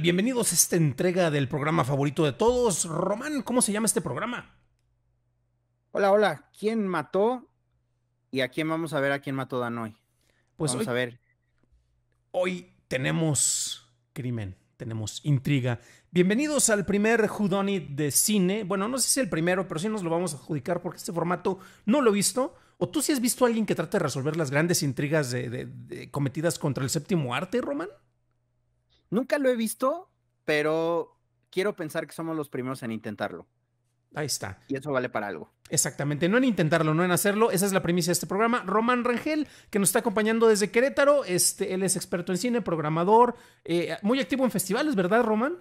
Bienvenidos a esta entrega del programa favorito de todos. Román, ¿cómo se llama este programa? Hola, hola. ¿Quién mató? ¿Y a quién vamos a ver a quién mató Danoy? Pues vamos a ver. Hoy tenemos crimen, tenemos intriga. Bienvenidos al primer Houdonit de cine. Bueno, no sé si es el primero, pero sí nos lo vamos a adjudicar porque este formato no lo he visto. ¿O tú sí has visto a alguien que trate de resolver las grandes intrigas cometidas contra el séptimo arte, Román? Nunca lo he visto, pero quiero pensar que somos los primeros en intentarlo. Ahí está. Y eso vale para algo. Exactamente, no en intentarlo, no en hacerlo. Esa es la premisa de este programa. Román Rangel, que nos está acompañando desde Querétaro, este, él es experto en cine, programador, eh, muy activo en festivales, ¿verdad, Román?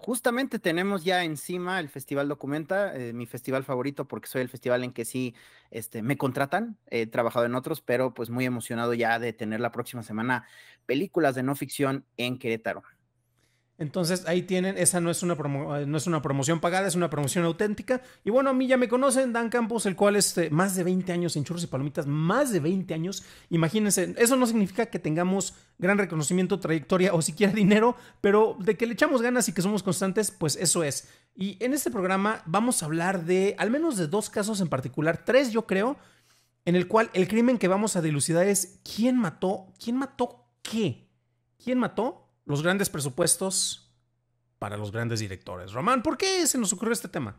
Justamente tenemos ya encima el Festival Documenta, eh, mi festival favorito porque soy el festival en que sí este, me contratan, he trabajado en otros, pero pues muy emocionado ya de tener la próxima semana películas de no ficción en Querétaro. Entonces ahí tienen, esa no es, una eh, no es una promoción pagada, es una promoción auténtica. Y bueno, a mí ya me conocen, Dan Campos, el cual es este, más de 20 años en churros y palomitas, más de 20 años. Imagínense, eso no significa que tengamos gran reconocimiento, trayectoria o siquiera dinero, pero de que le echamos ganas y que somos constantes, pues eso es. Y en este programa vamos a hablar de al menos de dos casos en particular, tres yo creo, en el cual el crimen que vamos a dilucidar es quién mató, quién mató qué? ¿Quién mató? Los grandes presupuestos para los grandes directores. Román, ¿por qué se nos ocurrió este tema?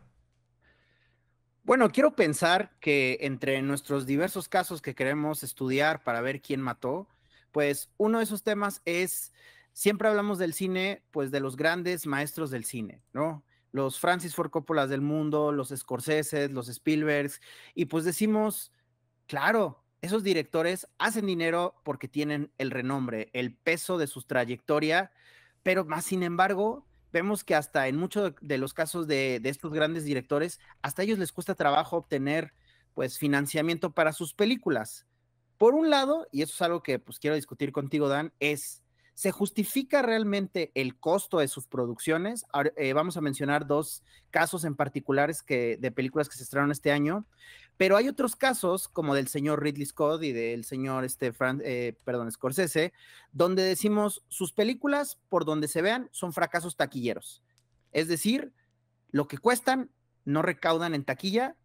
Bueno, quiero pensar que entre nuestros diversos casos que queremos estudiar para ver quién mató, pues uno de esos temas es, siempre hablamos del cine, pues de los grandes maestros del cine, ¿no? Los Francis Ford Coppolas del mundo, los Scorsese, los Spielbergs, y pues decimos, claro, esos directores hacen dinero porque tienen el renombre, el peso de su trayectoria, pero más sin embargo, vemos que hasta en muchos de los casos de, estos grandes directores, hasta a ellos les cuesta trabajo obtener pues financiamiento para sus películas. Por un lado, y eso es algo que pues quiero discutir contigo, Dan, es ¿Se justifica realmente el costo de sus producciones? Eh, vamos a mencionar dos casos en particulares que, de películas que se estrenaron este año, pero hay otros casos, como del señor Ridley Scott y del señor este, eh, perdón, Scorsese, donde decimos sus películas, por donde se vean, son fracasos taquilleros. Es decir, lo que cuestan no recaudan en taquilla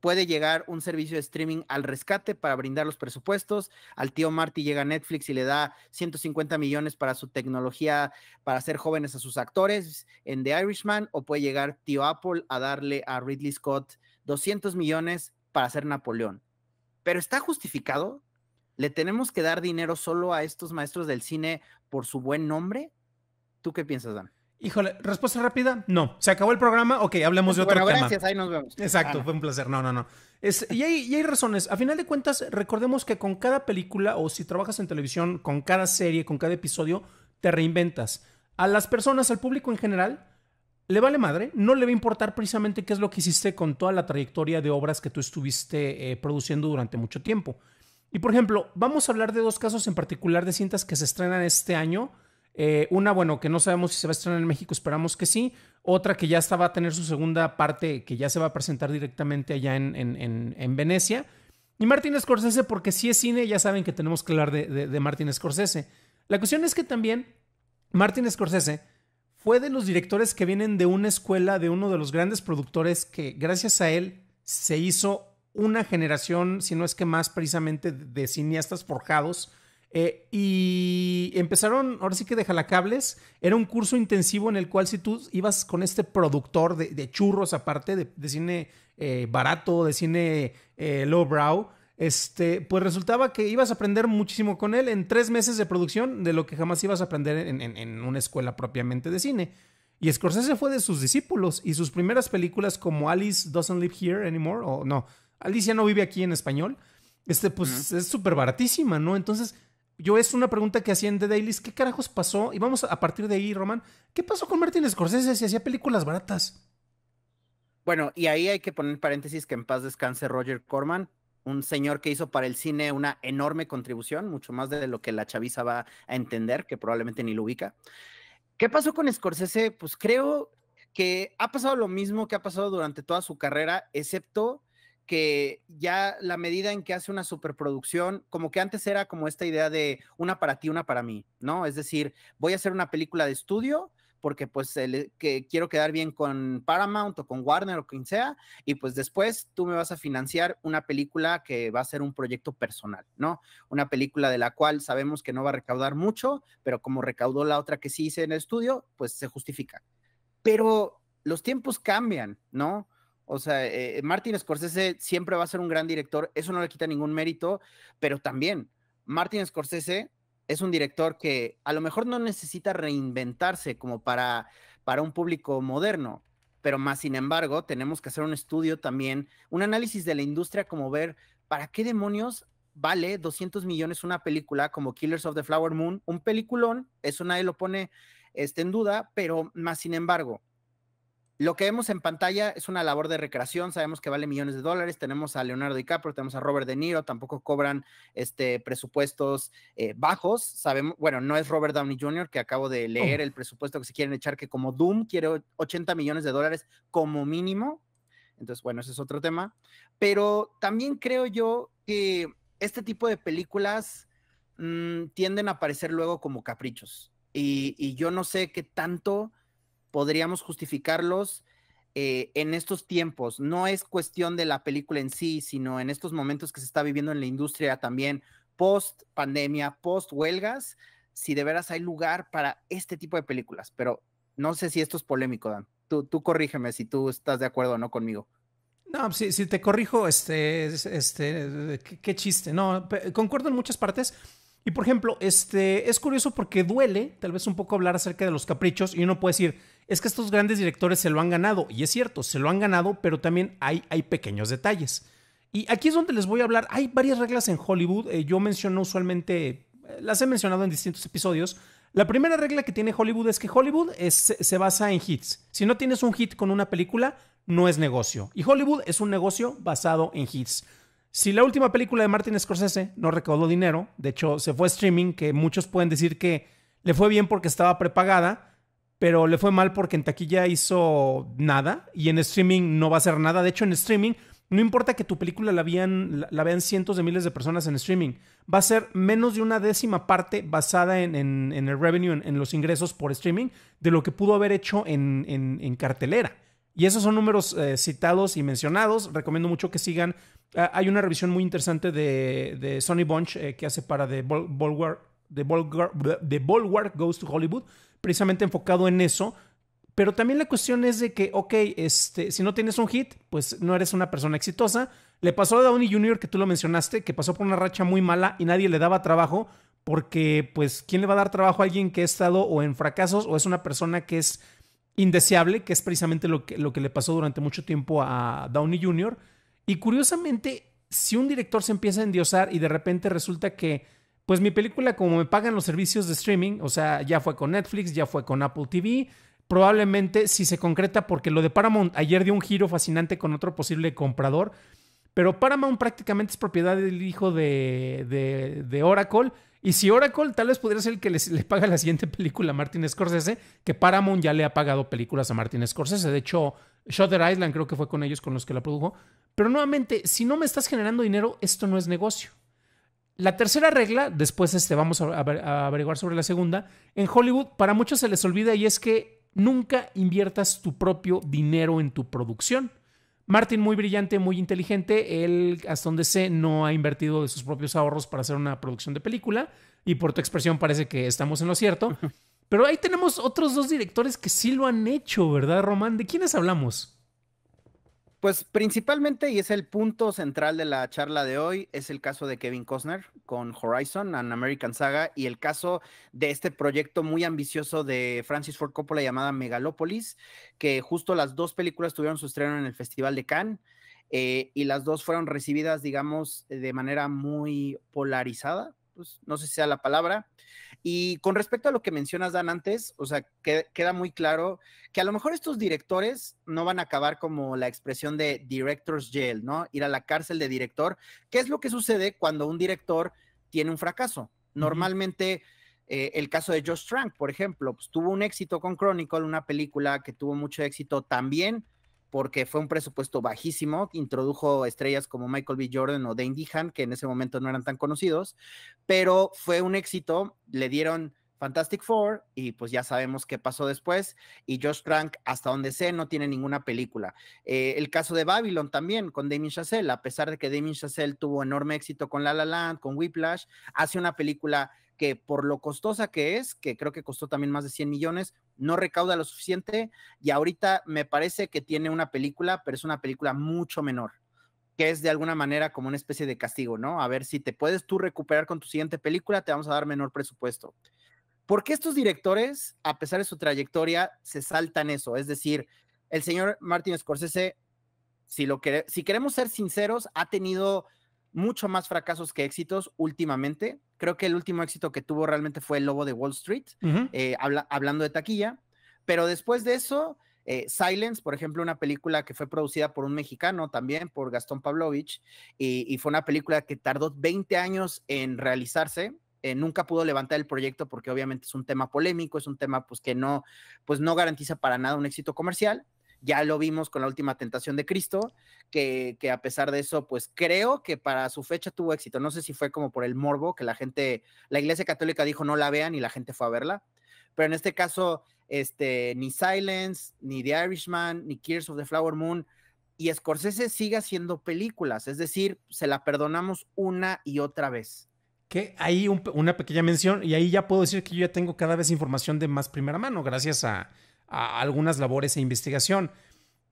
puede llegar un servicio de streaming al rescate para brindar los presupuestos. Al tío Marty llega Netflix y le da 150 millones para su tecnología, para hacer jóvenes a sus actores en The Irishman, o puede llegar tío Apple a darle a Ridley Scott 200 millones para hacer Napoleón. Pero está justificado. ¿Le tenemos que dar dinero solo a estos maestros del cine por su buen nombre? ¿Tú qué piensas, Dan? Híjole, respuesta rápida, no. Se acabó el programa, ok, hablemos de otro bueno, gracias, ahí nos vemos. Exacto, ah, fue un placer, no, no, no. y, hay, razones. A final de cuentas, recordemos que con cada película o si trabajas en televisión, con cada serie, con cada episodio, te reinventas. A las personas, al público en general, le vale madre, no le va a importar precisamente qué es lo que hiciste con toda la trayectoria de obras que tú estuviste eh, produciendo durante mucho tiempo. Y por ejemplo, vamos a hablar de dos casos en particular de cintas que se estrenan este año eh, una, bueno, que no sabemos si se va a estrenar en México, esperamos que sí. Otra que ya estaba va a tener su segunda parte, que ya se va a presentar directamente allá en, en, Venecia. Y Martin Scorsese, porque si es cine, ya saben que tenemos que hablar de, de, de Martin Scorsese. La cuestión es que también Martin Scorsese fue de los directores que vienen de una escuela de uno de los grandes productores que gracias a él se hizo una generación, si no es que más precisamente, de cineastas forjados eh, y empezaron, ahora sí que de jalacables, era un curso intensivo en el cual si tú ibas con este productor de, churros aparte, de, cine eh, barato, de cine eh, lowbrow, este, pues resultaba que ibas a aprender muchísimo con él en tres meses de producción de lo que jamás ibas a aprender en, una escuela propiamente de cine. Y Scorsese fue de sus discípulos y sus primeras películas como Alice Doesn't Live Here Anymore, o no, Alice ya no vive aquí en español, este, pues es súper baratísima, ¿no? Entonces yo es una pregunta que hacían de Dailys, ¿qué carajos pasó? Y vamos a partir de ahí, Roman. ¿qué pasó con Martin Scorsese si hacía películas baratas? Bueno, y ahí hay que poner paréntesis que en paz descanse Roger Corman, un señor que hizo para el cine una enorme contribución, mucho más de lo que la chaviza va a entender, que probablemente ni lo ubica. ¿Qué pasó con Scorsese? Pues creo que ha pasado lo mismo que ha pasado durante toda su carrera, excepto que ya la medida en que hace una superproducción, como que antes era como esta idea de una para ti, una para mí, ¿no? Es decir, voy a hacer una película de estudio porque pues que quiero quedar bien con Paramount o con Warner o quien sea, y pues después tú me vas a financiar una película que va a ser un proyecto personal, ¿no? Una película de la cual sabemos que no va a recaudar mucho, pero como recaudó la otra que sí hice en el estudio, pues se justifica. Pero los tiempos cambian, ¿no? O sea, eh, eh, Martin Scorsese siempre va a ser un gran director, eso no le quita ningún mérito, pero también Martin Scorsese es un director que a lo mejor no necesita reinventarse como para, para un público moderno, pero más sin embargo tenemos que hacer un estudio también, un análisis de la industria como ver para qué demonios vale 200 millones una película como Killers of the Flower Moon, un peliculón, eso nadie lo pone este, en duda, pero más sin embargo, lo que vemos en pantalla es una labor de recreación, sabemos que vale millones de dólares, tenemos a Leonardo DiCaprio, tenemos a Robert De Niro, tampoco cobran este, presupuestos eh, bajos, sabemos, bueno, no es Robert Downey Jr. que acabo de oh. leer el presupuesto que se quieren echar, que como Doom quiere 80 millones de dólares como mínimo, entonces bueno, ese es otro tema, pero también creo yo que este tipo de películas mm, tienden a aparecer luego como caprichos y, y yo no sé qué tanto podríamos justificarlos eh, en estos tiempos. No es cuestión de la película en sí, sino en estos momentos que se está viviendo en la industria también, post pandemia, post huelgas, si de veras hay lugar para este tipo de películas. Pero no sé si esto es polémico, Dan. Tú, tú corrígeme si tú estás de acuerdo o no conmigo. No, si, si te corrijo, este, este, qué, qué chiste. No, concuerdo en muchas partes. Y por ejemplo, este, es curioso porque duele tal vez un poco hablar acerca de los caprichos y uno puede decir, es que estos grandes directores se lo han ganado. Y es cierto, se lo han ganado, pero también hay, hay pequeños detalles. Y aquí es donde les voy a hablar. Hay varias reglas en Hollywood. Eh, yo menciono usualmente, eh, las he mencionado en distintos episodios. La primera regla que tiene Hollywood es que Hollywood se basa en hits. Si no tienes un hit con una película, no es negocio. Y Hollywood es un negocio basado en hits. Si la última película de Martin Scorsese no recaudó dinero, de hecho se fue a streaming, que muchos pueden decir que le fue bien porque estaba prepagada, pero le fue mal porque en taquilla hizo nada y en streaming no va a ser nada. De hecho, en streaming no importa que tu película la vean, la, vean cientos de miles de personas en streaming, va a ser menos de una décima parte basada en, el revenue, en, los ingresos por streaming, de lo que pudo haber hecho en, cartelera. Y esos son números eh, citados y mencionados. Recomiendo mucho que sigan. Ah, hay una revisión muy interesante de, de Sonny Bunch eh, que hace para The bolwar de The, Goes to Hollywood, precisamente enfocado en eso. Pero también la cuestión es de que, ok, este, si no tienes un hit, pues no eres una persona exitosa. Le pasó a Downey Jr., que tú lo mencionaste, que pasó por una racha muy mala y nadie le daba trabajo, porque, pues, ¿quién le va a dar trabajo a alguien que ha estado o en fracasos o es una persona que es indeseable, que es precisamente lo que, lo que le pasó durante mucho tiempo a Downey Jr. Y curiosamente, si un director se empieza a endiosar y de repente resulta que, pues mi película, como me pagan los servicios de streaming, o sea, ya fue con Netflix, ya fue con Apple TV, probablemente si se concreta, porque lo de Paramount ayer dio un giro fascinante con otro posible comprador, pero Paramount prácticamente es propiedad del hijo de, de Oracle y si Oracle tal vez pudiera ser el que les, le paga la siguiente película a Martin Scorsese, que Paramount ya le ha pagado películas a Martin Scorsese. De hecho, Shutter Island creo que fue con ellos con los que la produjo. Pero nuevamente, si no me estás generando dinero, esto no es negocio. La tercera regla, después este, vamos a averiguar sobre la segunda, en Hollywood para muchos se les olvida y es que nunca inviertas tu propio dinero en tu producción. Martin, muy brillante, muy inteligente, él hasta donde sé no ha invertido de sus propios ahorros para hacer una producción de película y por tu expresión parece que estamos en lo cierto. Pero ahí tenemos otros dos directores que sí lo han hecho, ¿verdad, Román? ¿De quiénes hablamos? Pues principalmente, y es el punto central de la charla de hoy, es el caso de Kevin Costner con Horizon, An American Saga, y el caso de este proyecto muy ambicioso de Francis Ford Coppola llamada Megalópolis, que justo las dos películas tuvieron su estreno en el Festival de Cannes. Eh, y las dos fueron recibidas, digamos, de manera muy polarizada, pues, no sé si sea la palabra, y con respecto a lo que mencionas, Dan, antes, o sea, queda muy claro que a lo mejor estos directores no van a acabar como la expresión de director's jail, ¿no? Ir a la cárcel de director. ¿Qué es lo que sucede cuando un director tiene un fracaso? Normalmente... Eh, el caso de Josh Trank, por ejemplo, pues, tuvo un éxito con Chronicle, una película que tuvo mucho éxito también porque fue un presupuesto bajísimo, introdujo estrellas como Michael B. Jordan o Dane Dehan, que en ese momento no eran tan conocidos, pero fue un éxito, le dieron Fantastic Four y pues ya sabemos qué pasó después y Josh Trank hasta donde sé no tiene ninguna película. Eh, el caso de Babylon también con Damien Chazelle, a pesar de que Damien Chazelle tuvo enorme éxito con La La Land, con Whiplash, hace una película que por lo costosa que es, que creo que costó también más de 100 millones, no recauda lo suficiente y ahorita me parece que tiene una película, pero es una película mucho menor, que es de alguna manera como una especie de castigo, ¿no? A ver si te puedes tú recuperar con tu siguiente película, te vamos a dar menor presupuesto. ¿Por qué estos directores, a pesar de su trayectoria, se saltan eso? Es decir, el señor Martin Scorsese, si, lo si queremos ser sinceros, ha tenido mucho más fracasos que éxitos últimamente. Creo que el último éxito que tuvo realmente fue El Lobo de Wall Street, eh, hablando de taquilla. Pero después de eso, eh, Silence, por ejemplo, una película que fue producida por un mexicano también, por Gastón Pavlovich, y, fue una película que tardó 20 años en realizarse. Eh, nunca pudo levantar el proyecto porque obviamente es un tema polémico, es un tema pues que no, pues no garantiza para nada un éxito comercial. Ya lo vimos con la última tentación de Cristo, que, a pesar de eso, pues creo que para su fecha tuvo éxito. No sé si fue como por el morbo, que la gente, la Iglesia Católica dijo no la vean y la gente fue a verla. Pero en este caso, este, ni Silence, ni The Irishman, ni Tears of the Flower Moon, y Scorsese sigue haciendo películas, es decir, se la perdonamos una y otra vez. Que hay una pequeña mención y ahí ya puedo decir que yo ya tengo cada vez información de más primera mano gracias a, a algunas labores e investigación.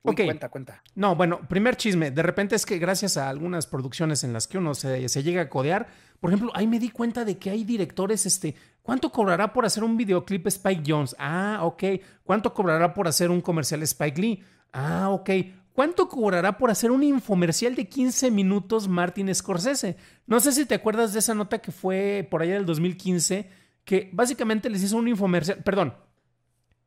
ok. Cuenta, cuenta. No, bueno, primer chisme. De repente es que gracias a algunas producciones en las que uno se, llega a codear, por ejemplo, ahí me di cuenta de que hay directores, este, ¿cuánto cobrará por hacer un videoclip Spike Jones? Ah, ok. ¿Cuánto cobrará por hacer un comercial Spike Lee? Ah, ok. ¿Cuánto cobrará por hacer un infomercial de 15 minutos Martin Scorsese? No sé si te acuerdas de esa nota que fue por allá del 2015, que básicamente les hizo un infomercial, perdón,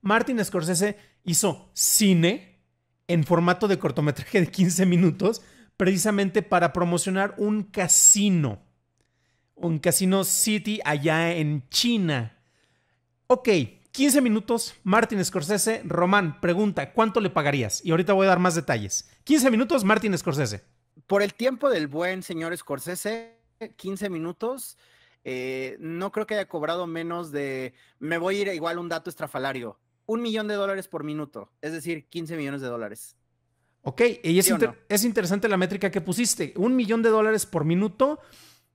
Martin Scorsese hizo cine en formato de cortometraje de 15 minutos precisamente para promocionar un casino. Un casino City allá en China. Ok, 15 minutos, Martin Scorsese. Román, pregunta, ¿cuánto le pagarías? Y ahorita voy a dar más detalles. 15 minutos, Martin Scorsese. Por el tiempo del buen señor Scorsese, 15 minutos. Eh, no creo que haya cobrado menos de. Me voy a ir igual un dato estrafalario un millón de dólares por minuto, es decir, 15 millones de dólares. Ok, y es, interesante la métrica que pusiste, un millón de dólares por minuto.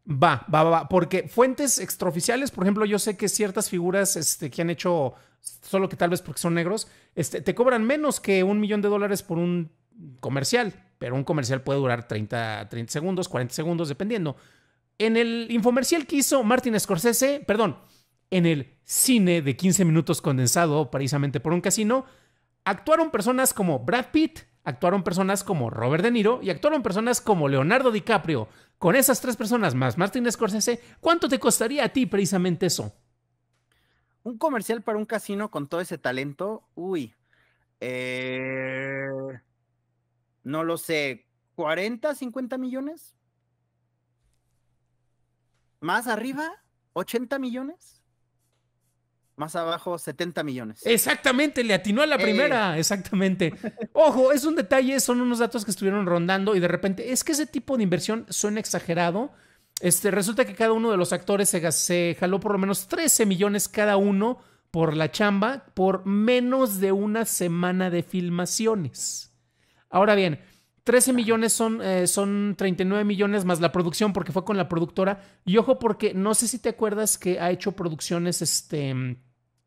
Va, va, va, porque fuentes extraoficiales, por ejemplo, yo sé que ciertas figuras este, que han hecho, solo que tal vez porque son negros, este, te cobran menos que un millón de dólares por un comercial, pero un comercial puede durar 30, 30 segundos, 40 segundos, dependiendo. En el infomercial que hizo Martin Scorsese, perdón, en el cine de 15 minutos condensado precisamente por un casino, actuaron personas como Brad Pitt, actuaron personas como Robert De Niro y actuaron personas como Leonardo DiCaprio. Con esas tres personas más Martin Scorsese, ¿cuánto te costaría a ti precisamente eso? Un comercial para un casino con todo ese talento, uy, eh, no lo sé, 40, 50 millones. ¿Más arriba? ¿80 millones? Más abajo, 70 millones. Exactamente, le atinó a la eh. primera, exactamente. Ojo, es un detalle, son unos datos que estuvieron rondando y de repente, es que ese tipo de inversión suena exagerado. Este, resulta que cada uno de los actores se jaló por lo menos 13 millones cada uno por la chamba por menos de una semana de filmaciones. Ahora bien, 13 millones son, eh, son 39 millones más la producción porque fue con la productora. Y ojo, porque no sé si te acuerdas que ha hecho producciones, este, mm,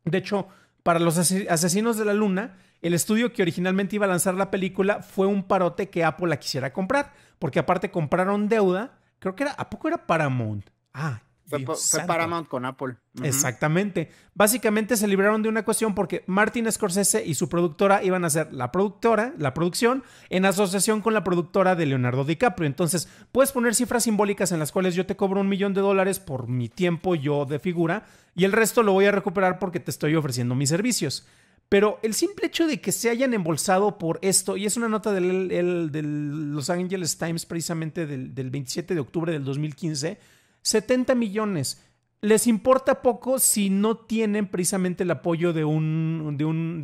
de hecho, para los asesinos de la luna, el estudio que originalmente iba a lanzar la película fue un parote que Apple la quisiera comprar, porque aparte compraron deuda, creo que era, ¿a poco era Paramount? Ah, fue, Paramount con Apple. Exactamente. Básicamente se libraron de una cuestión porque Martin Scorsese y su productora iban a ser la productora, la producción, en asociación con la productora de Leonardo DiCaprio. Entonces, puedes poner cifras simbólicas en las cuales yo te cobro un millón de dólares por mi tiempo yo de figura y el resto lo voy a recuperar porque te estoy ofreciendo mis servicios. Pero el simple hecho de que se hayan embolsado por esto, y es una nota del, Los Angeles Times precisamente del, del 27 de octubre del 2015, 70 millones. Les importa poco si no tienen precisamente el apoyo de un,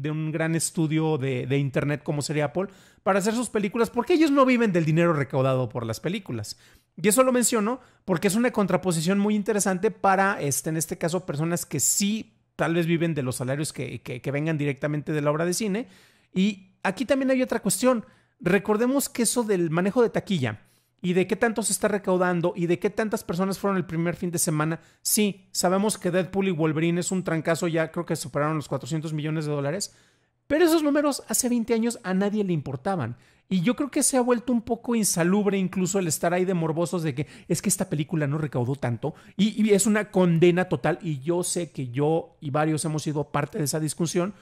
de un, gran estudio de, Internet como sería Apple para hacer sus películas, porque ellos no viven del dinero recaudado por las películas. Y eso lo menciono porque es una contraposición muy interesante para, este, en este caso, personas que sí tal vez viven de los salarios que, que, que vengan directamente de la obra de cine. Y aquí también hay otra cuestión. Recordemos que eso del manejo de taquilla y de qué tanto se está recaudando y de qué tantas personas fueron el primer fin de semana. Sí, sabemos que Deadpool y Wolverine es un trancazo, ya creo que superaron los 400 millones de dólares, pero esos números hace 20 años a nadie le importaban. Y yo creo que se ha vuelto un poco insalubre incluso el estar ahí de morbosos de que es que esta película no recaudó tanto y, es una condena total y yo sé que yo y varios hemos sido parte de esa discusión,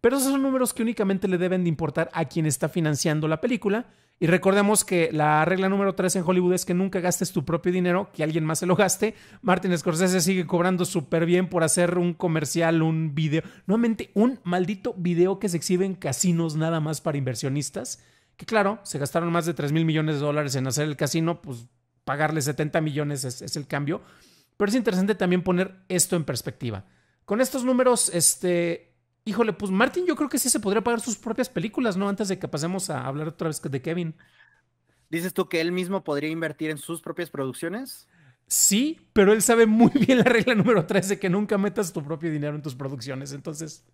pero esos son números que únicamente le deben de importar a quien está financiando la película y recordemos que la regla número 3 en Hollywood es que nunca gastes tu propio dinero, que alguien más se lo gaste. Martin Scorsese sigue cobrando súper bien por hacer un comercial, un video, nuevamente un maldito video que se exhibe en casinos nada más para inversionistas. Que claro, se gastaron más de 3 mil millones de dólares en hacer el casino, pues pagarle 70 millones es, es el cambio. Pero es interesante también poner esto en perspectiva. Con estos números, este, híjole, pues Martin yo creo que sí se podría pagar sus propias películas, ¿no? Antes de que pasemos a hablar otra vez de Kevin. ¿Dices tú que él mismo podría invertir en sus propias producciones? Sí, pero él sabe muy bien la regla número 3 de que nunca metas tu propio dinero en tus producciones, entonces...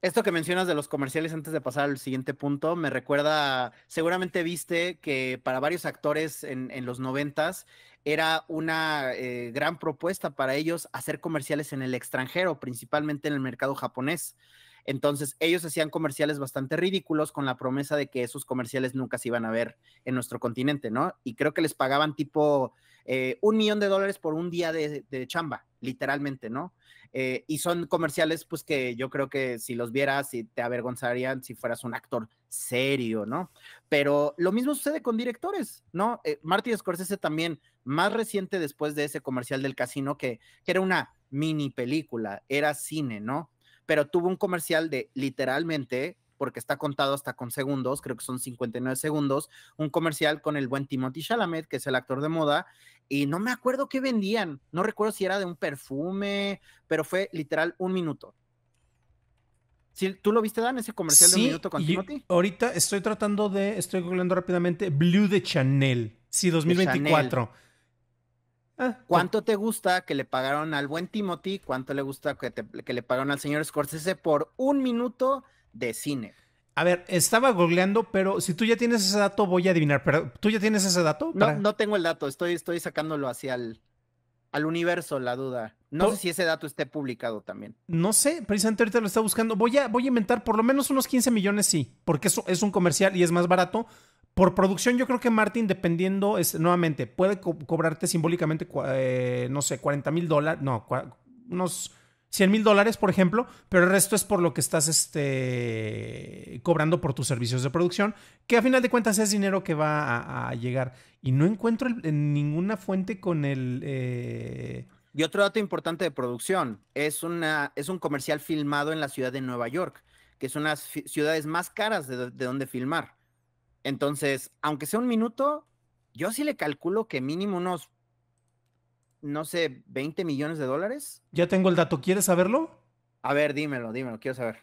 Esto que mencionas de los comerciales antes de pasar al siguiente punto me recuerda, seguramente viste que para varios actores en los noventas era una eh, gran propuesta para ellos hacer comerciales en el extranjero, principalmente en el mercado japonés. Entonces, ellos hacían comerciales bastante ridículos con la promesa de que esos comerciales nunca se iban a ver en nuestro continente, ¿no? Y creo que les pagaban tipo eh, un millón de dólares por un día de, chamba, literalmente, ¿no? Eh, y son comerciales, pues que yo creo que si los vieras y te avergonzarían si fueras un actor serio, ¿no? Pero lo mismo sucede con directores, ¿no? Martin Scorsese también más reciente después de ese comercial del casino que, que era una mini película, era cine, ¿no? Pero tuvo un comercial de literalmente porque está contado hasta con segundos, creo que son 59 segundos, un comercial con el buen Timothy Chalamet, que es el actor de moda, y no me acuerdo qué vendían, no recuerdo si era de un perfume, pero fue literal un minuto. ¿Si ¿Tú lo viste, Dan, ese comercial de un minuto con Timothy? Ahorita estoy tratando de, estoy googleando rápidamente, Blue de Chanel, sí, 2024. Ah, ¿Cuánto te gusta que le pagaron al buen Timothy? ¿Cuánto le gusta que, le pagaron al señor Scorsese por un minuto de cine? A ver, estaba googleando, pero si tú ya tienes ese dato, voy a adivinar. Pero, ¿Tú ya tienes ese dato? No, no tengo el dato, estoy, estoy sacándolo hacia el, al universo la duda. No, sé si ese dato esté publicado también. No sé, precisamente ahorita lo está buscando. Voy a, voy a inventar por lo menos unos 15 millones, sí, porque eso es un comercial y es más barato, por producción, yo creo que Martin, dependiendo, es nuevamente, puede cobrarte simbólicamente, eh, no sé, 40 mil dólares, no, unos 100 mil dólares, por ejemplo, pero el resto es por lo que estás este, cobrando por tus servicios de producción, que a final de cuentas es dinero que va a, llegar. Y no encuentro ninguna fuente con el... Eh, y otro dato importante de producción, es, una, es un comercial filmado en la ciudad de Nueva York, que es una de las ciudades más caras de donde filmar. Entonces, aunque sea un minuto, yo sí le calculo que mínimo unos, no sé, 20 millones de dólares. Ya tengo el dato, ¿quieres saberlo? A ver, dímelo, dímelo, quiero saber.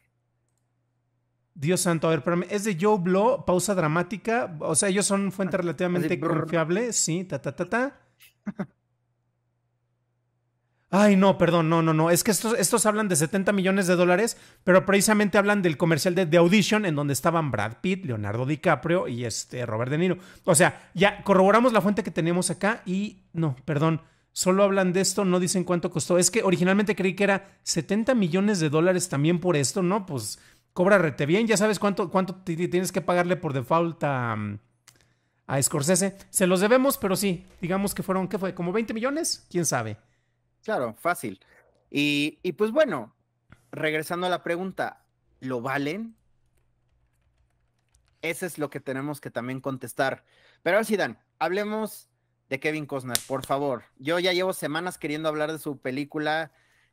Dios santo, a ver, espérame. Es de Joe Blow, pausa dramática. O sea, ellos son fuente relativamente confiable. Sí, ta, ta, ta, ta. Ay, no, perdón, no, no, no. Es que estos, hablan de 70 millones de dólares, pero precisamente hablan del comercial de The Audition, en donde estaban Brad Pitt, Leonardo DiCaprio y este Robert De Niro. O sea, ya corroboramos la fuente que tenemos acá y no, perdón. Solo hablan de esto, no dicen cuánto costó. Es que originalmente creí que era 70 millones de dólares también por esto, ¿no? Pues cobra rete bien, ya sabes cuánto, cuánto tienes que pagarle por default a, Scorsese. Se los debemos, pero sí, digamos que fueron, ¿qué fue? ¿Como 20 millones? ¿Quién sabe? Claro, fácil. Y, pues bueno, regresando a la pregunta, ¿lo valen? Ese es lo que tenemos que también contestar. Pero ahora sí, Dan, hablemos de Kevin Costner, por favor. Yo ya llevo semanas queriendo hablar de su película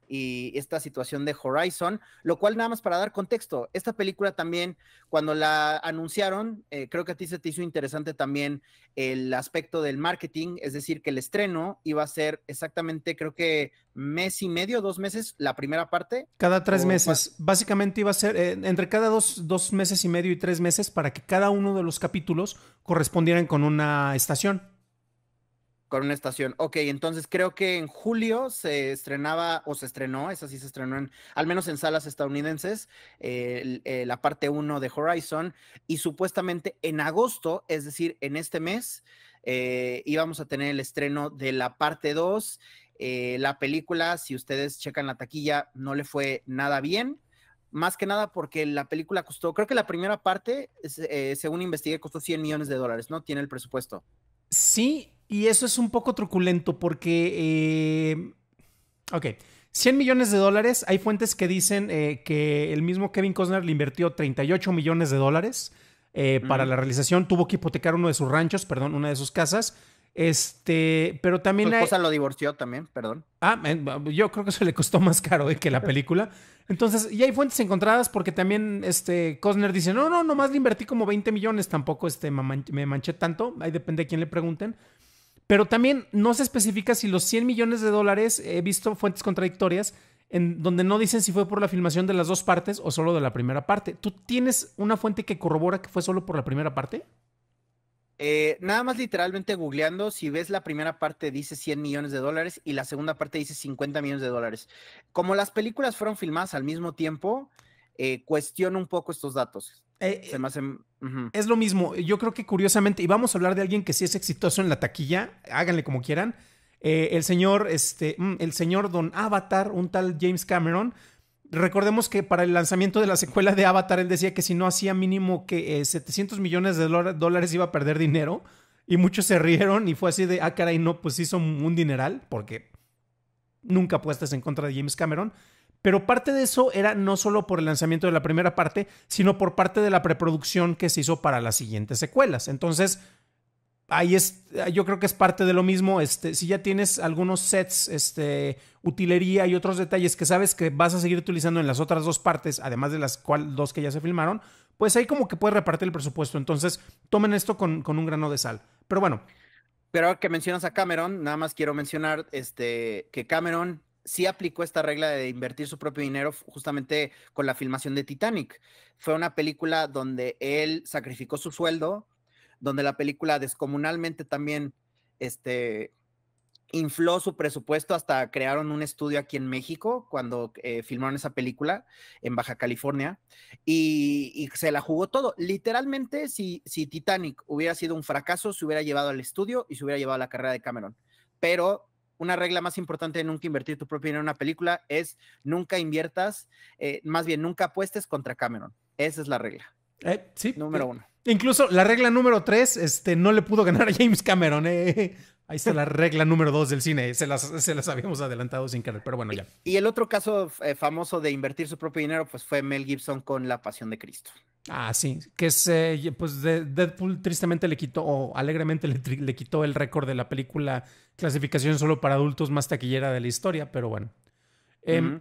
y esta situación de Horizon, lo cual nada más para dar contexto, esta película también, cuando la anunciaron, eh, creo que a ti se te hizo interesante también el aspecto del marketing, es decir, que el estreno iba a ser exactamente, creo que mes y medio, dos meses, la primera parte. Cada tres meses, básicamente iba a ser eh, entre cada dos, dos meses y medio y tres meses para que cada uno de los capítulos correspondieran con una estación. Con una estación. Ok, entonces creo que en julio se estrenaba, o se estrenó, es así se estrenó, en, al menos en salas estadounidenses, eh, eh, la parte 1 de Horizon, y supuestamente en agosto, es decir, en este mes, eh, íbamos a tener el estreno de la parte 2. la película, si ustedes checan la taquilla, no le fue nada bien más que nada porque la película costó, creo que la primera parte, según investigué, costó 100 millones de dólares, ¿no? Tiene el presupuesto. Sí, y eso es un poco truculento porque... Eh, ok. 100 millones de dólares. Hay fuentes que dicen eh, que el mismo Kevin Costner le invirtió 38 millones de dólares eh, para la realización. Tuvo que hipotecar uno de sus ranchos, perdón, una de sus casas. Este, pero también. La cosa lo divorció también, perdón. Ah, yo creo que eso le costó más caro que la película. Entonces, y hay fuentes encontradas porque también este Costner dice: No, no, nomás le invertí como 20 millones, tampoco este, me manché tanto. Ahí depende de quién le pregunten. Pero también no se especifica si los 100 millones de dólares, he visto fuentes contradictorias, en donde no dicen si fue por la filmación de las dos partes o solo de la primera parte. ¿Tú tienes una fuente que corrobora que fue solo por la primera parte? Eh, nada más literalmente googleando, si ves la primera parte dice 100 millones de dólares y la segunda parte dice 50 millones de dólares. Como las películas fueron filmadas al mismo tiempo, eh, cuestiono un poco estos datos. Eh, mm, es lo mismo. Yo creo que curiosamente, y vamos a hablar de alguien que sí es exitoso en la taquilla, háganle como quieran. Eh, el señor, este, mm, el señor Don Avatar, un tal James Cameron. Recordemos que para el lanzamiento de la secuela de Avatar, él decía que si no hacía mínimo que 700 eh, millones de dólares iba a perder dinero. Y muchos se rieron y fue así de, ah, caray, no, pues hizo un dineral, porque nunca apuestas en contra de James Cameron. Pero parte de eso era no solo por el lanzamiento de la primera parte, sino por parte de la preproducción que se hizo para las siguientes secuelas. Entonces, ahí es, yo creo que es parte de lo mismo. Este, si ya tienes algunos sets, este, utilería y otros detalles que sabes que vas a seguir utilizando en las otras dos partes, además de las cual, dos que ya se filmaron, pues ahí como que puedes repartir el presupuesto. Entonces, tomen esto con, un grano de sal. Pero bueno. Pero ahora que mencionas a Cameron, nada más quiero mencionar este, que Cameron sí aplicó esta regla de invertir su propio dinero justamente con la filmación de Titanic. Fue una película donde él sacrificó su sueldo, donde la película descomunalmente también este, infló su presupuesto hasta crearon un estudio aquí en México cuando eh, filmaron esa película en Baja California y, se la jugó todo. Literalmente, si, si Titanic hubiera sido un fracaso, se hubiera llevado al estudio y se hubiera llevado la carrera de Cameron. Pero una regla más importante de nunca invertir tu propio dinero en una película es nunca inviertas, eh, más bien nunca apuestes contra Cameron. Esa es la regla. Eh, sí. Número eh, uno. Incluso la regla número tres, este, no le pudo ganar a James Cameron. Eh. Ahí está la regla número dos del cine. Se las, se las habíamos adelantado sin querer, pero bueno, ya. Y, el otro caso famoso de invertir su propio dinero, pues fue Mel Gibson con La Pasión de Cristo. Ah, sí, que es, pues Deadpool tristemente le quitó, o alegremente le, le quitó el récord de la película clasificación solo para adultos más taquillera de la historia, pero bueno. Em,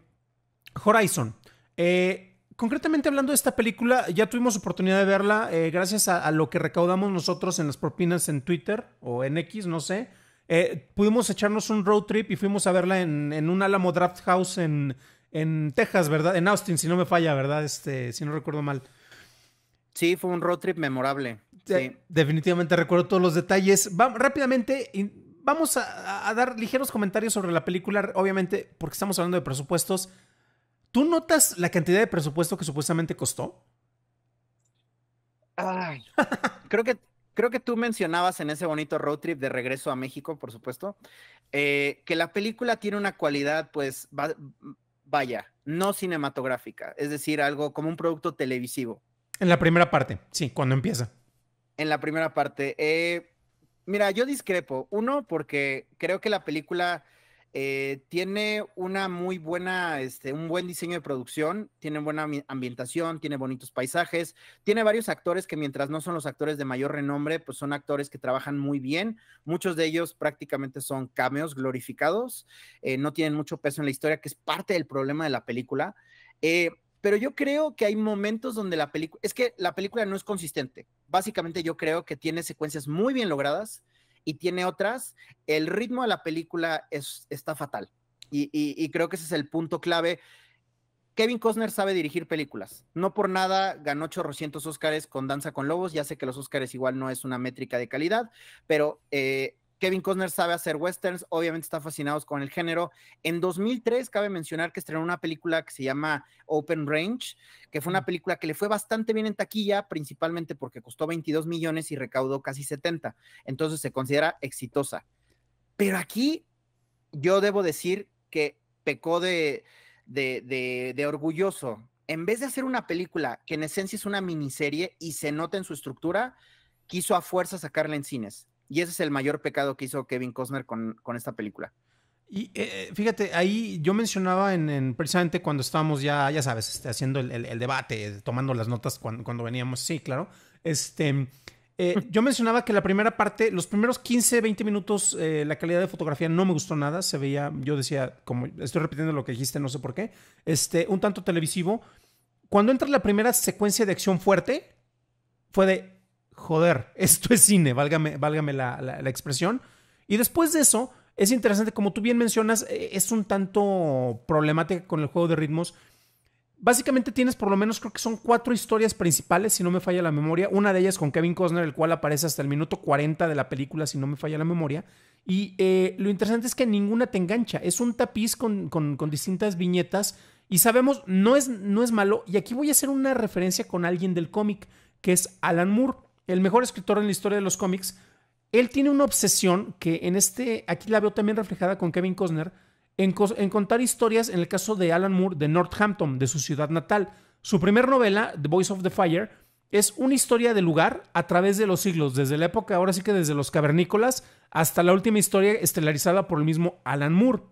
Horizon. Eh, concretamente hablando de esta película, ya tuvimos oportunidad de verla eh, gracias a, lo que recaudamos nosotros en las propinas en Twitter o en X, no sé. Eh, pudimos echarnos un road trip y fuimos a verla en, un Alamo Draft House en, en Texas, ¿verdad? En Austin, si no me falla, ¿verdad? Este, si no recuerdo mal. Sí, fue un road trip memorable. Sí. Definitivamente recuerdo todos los detalles. Vamos, rápidamente, vamos a, dar ligeros comentarios sobre la película, obviamente, porque estamos hablando de presupuestos. ¿Tú notas la cantidad de presupuesto que supuestamente costó? Ay, creo que creo que tú mencionabas en ese bonito road trip de regreso a México, por supuesto, eh, que la película tiene una cualidad, pues, vaya, no cinematográfica, es decir, algo como un producto televisivo. En la primera parte, sí, cuando empieza. En la primera parte. Eh, Mira, yo discrepo. Uno, porque creo que la película eh, tiene una muy buena, este, un buen diseño de producción, tiene buena ambientación, tiene bonitos paisajes, tiene varios actores que mientras no son los actores de mayor renombre, pues son actores que trabajan muy bien. Muchos de ellos prácticamente son cameos glorificados, eh, no tienen mucho peso en la historia, que es parte del problema de la película. Eh, pero yo creo que hay momentos donde la película, es que la película no es consistente. Básicamente yo creo que tiene secuencias muy bien logradas y tiene otras. El ritmo de la película es, está fatal y, creo que ese es el punto clave. Kevin Costner sabe dirigir películas. No por nada ganó 800 Óscares con Danza con Lobos. Ya sé que los Óscares igual no es una métrica de calidad, pero eh, Kevin Costner sabe hacer westerns, obviamente está fascinado con el género. En 2003 cabe mencionar que estrenó una película que se llama Open Range, que fue una película que le fue bastante bien en taquilla, principalmente porque costó 22 millones y recaudó casi 70. Entonces se considera exitosa. Pero aquí yo debo decir que pecó de, de, de orgulloso. En vez de hacer una película que en esencia es una miniserie y se nota en su estructura, quiso a fuerza sacarla en cines y ese es el mayor pecado que hizo Kevin Costner con, con esta película. Y eh, fíjate, ahí yo mencionaba en, precisamente cuando estábamos ya, ya sabes, este, haciendo el, debate, tomando las notas cuando, cuando veníamos, sí, claro. Este, eh, yo mencionaba que la primera parte, los primeros 15, 20 minutos, eh, la calidad de fotografía no me gustó nada. Se veía, yo decía, como estoy repitiendo lo que dijiste, no sé por qué, este, un tanto televisivo. Cuando entra la primera secuencia de acción fuerte, fue de, joder, esto es cine, válgame, válgame la, expresión. Y después de eso, es interesante, como tú bien mencionas, eh, es un tanto problemática con el juego de ritmos. Básicamente tienes por lo menos, creo que son cuatro historias principales, si no me falla la memoria. Una de ellas con Kevin Costner, el cual aparece hasta el minuto 40 de la película, si no me falla la memoria. Y eh, lo interesante es que ninguna te engancha. Es un tapiz con, distintas viñetas. Y sabemos, no es, no es malo. Y aquí voy a hacer una referencia con alguien del cómic, que es Alan Moore el mejor escritor en la historia de los cómics, él tiene una obsesión que en este, aquí la veo también reflejada con Kevin Costner, en, contar historias, en el caso de Alan Moore, de Northampton, de su ciudad natal. Su primer novela, The Voice of the Fire, es una historia de lugar a través de los siglos, desde la época, ahora sí que desde los cavernícolas, hasta la última historia estelarizada por el mismo Alan Moore.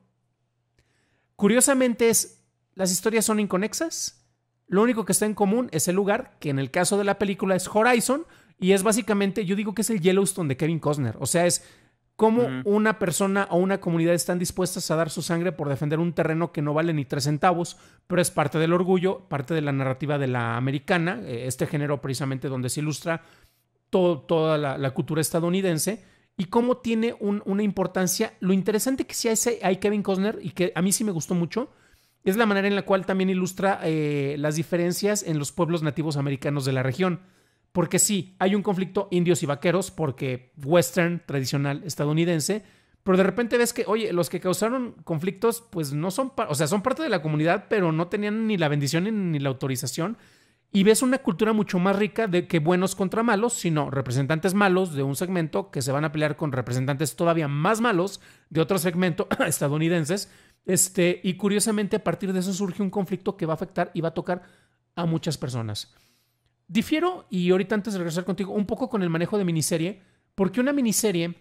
Curiosamente es, las historias son inconexas, lo único que está en común es el lugar, que en el caso de la película es Horizon, y es básicamente, yo digo que es el Yellowstone de Kevin Costner. O sea, es cómo una persona o una comunidad están dispuestas a dar su sangre por defender un terreno que no vale ni tres centavos, pero es parte del orgullo, parte de la narrativa de la americana, eh, este género precisamente donde se ilustra toda la, cultura estadounidense y cómo tiene una importancia. Lo interesante que sí hay, Kevin Costner y que a mí sí me gustó mucho. Es la manera en la cual también ilustra eh, las diferencias en los pueblos nativos americanos de la región porque sí, hay un conflicto indios y vaqueros, porque western tradicional estadounidense, pero de repente ves que, oye, los que causaron conflictos, pues no son, o sea, son parte de la comunidad, pero no tenían ni la bendición ni la autorización. Y ves una cultura mucho más rica de que buenos contra malos, sino representantes malos de un segmento que se van a pelear con representantes todavía más malos de otro segmento estadounidenses. Este, y curiosamente, a partir de eso surge un conflicto que va a afectar y va a tocar a muchas personas difiero, y ahorita antes de regresar contigo, un poco con el manejo de miniserie, porque una miniserie,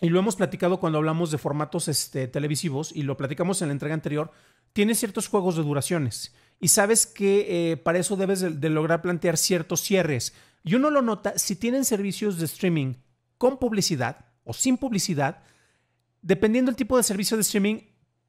y lo hemos platicado cuando hablamos de formatos este, televisivos, y lo platicamos en la entrega anterior, tiene ciertos juegos de duraciones. Y sabes que eh, para eso debes de, lograr plantear ciertos cierres. Y uno lo nota si tienen servicios de streaming con publicidad o sin publicidad. Dependiendo del tipo de servicio de streaming,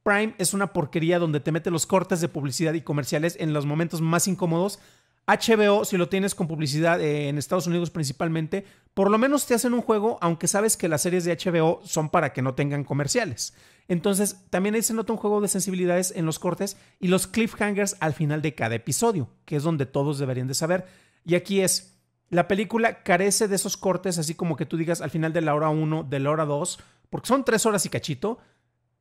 Prime es una porquería donde te mete los cortes de publicidad y comerciales en los momentos más incómodos HBO, si lo tienes con publicidad eh, en Estados Unidos principalmente, por lo menos te hacen un juego, aunque sabes que las series de HBO son para que no tengan comerciales. Entonces, también ahí se nota un juego de sensibilidades en los cortes y los cliffhangers al final de cada episodio, que es donde todos deberían de saber. Y aquí es, la película carece de esos cortes, así como que tú digas al final de la hora 1, de la hora 2, porque son tres horas y cachito.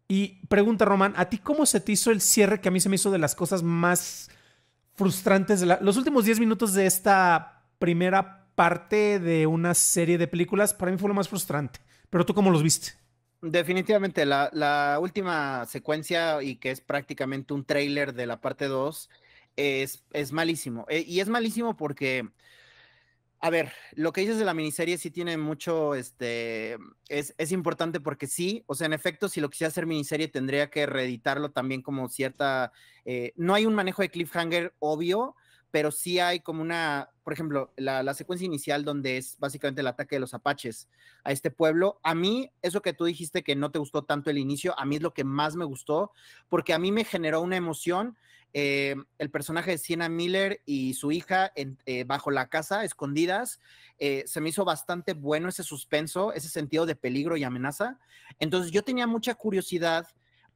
Y pregunta, Román, ¿a ti cómo se te hizo el cierre que a mí se me hizo de las cosas más frustrantes los últimos 10 minutos de esta primera parte de una serie de películas, para mí fue lo más frustrante. Pero tú cómo los viste? Definitivamente, la, última secuencia y que es prácticamente un tráiler de la parte 2 es, es malísimo. Eh, y es malísimo porque a ver, lo que dices de la miniserie sí tiene mucho, este, es, importante porque sí, o sea, en efecto, si lo quisiera hacer miniserie tendría que reeditarlo también como cierta, eh, no hay un manejo de cliffhanger obvio, pero sí hay como una, por ejemplo, la, la, secuencia inicial donde es básicamente el ataque de los apaches a este pueblo. A mí, eso que tú dijiste que no te gustó tanto el inicio, a mí es lo que más me gustó, porque a mí me generó una emoción eh, el personaje de Sienna Miller y su hija eh, bajo la casa, escondidas. Eh, se me hizo bastante bueno ese suspenso, ese sentido de peligro y amenaza. Entonces yo tenía mucha curiosidad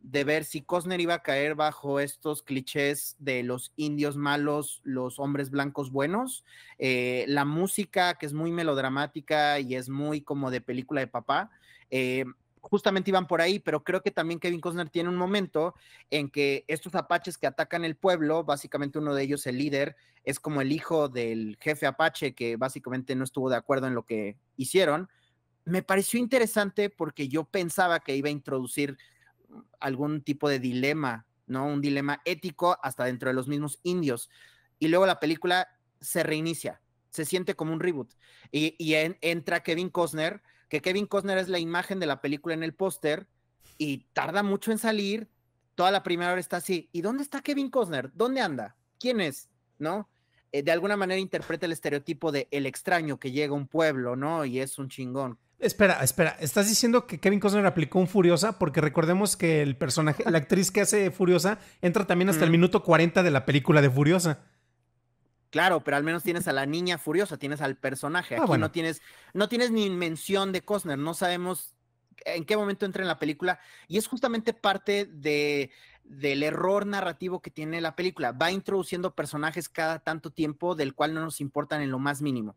de ver si Cosner iba a caer bajo estos clichés de los indios malos, los hombres blancos buenos, la música que es muy melodramática y es muy como de película de papá justamente iban por ahí, pero creo que también Kevin Costner tiene un momento en que estos apaches que atacan el pueblo, básicamente uno de ellos, el líder, es como el hijo del jefe apache que básicamente no estuvo de acuerdo en lo que hicieron. Me pareció interesante porque yo pensaba que iba a introducir algún tipo de dilema, ¿no? Un dilema ético hasta dentro de los mismos indios. Y luego la película se reinicia, se siente como un reboot. Y, entra Kevin Costner que Kevin Costner es la imagen de la película en el póster y tarda mucho en salir. Toda la primera hora está así. ¿Y dónde está Kevin Costner? ¿Dónde anda? ¿Quién es? ¿No? Eh, de alguna manera interpreta el estereotipo de el extraño que llega a un pueblo, ¿no? Y es un chingón. Espera, espera, ¿estás diciendo que Kevin Costner aplicó un Furiosa? Porque recordemos que el personaje, la actriz que hace Furiosa, entra también hasta el minuto 40 de la película de Furiosa. Claro, pero al menos tienes a la niña furiosa, tienes al personaje. Ah, Aquí no tienes, no tienes ni mención de Costner, no sabemos en qué momento entra en la película. Y es justamente parte del error narrativo que tiene la película. Va introduciendo personajes cada tanto tiempo del cual no nos importan en lo más mínimo.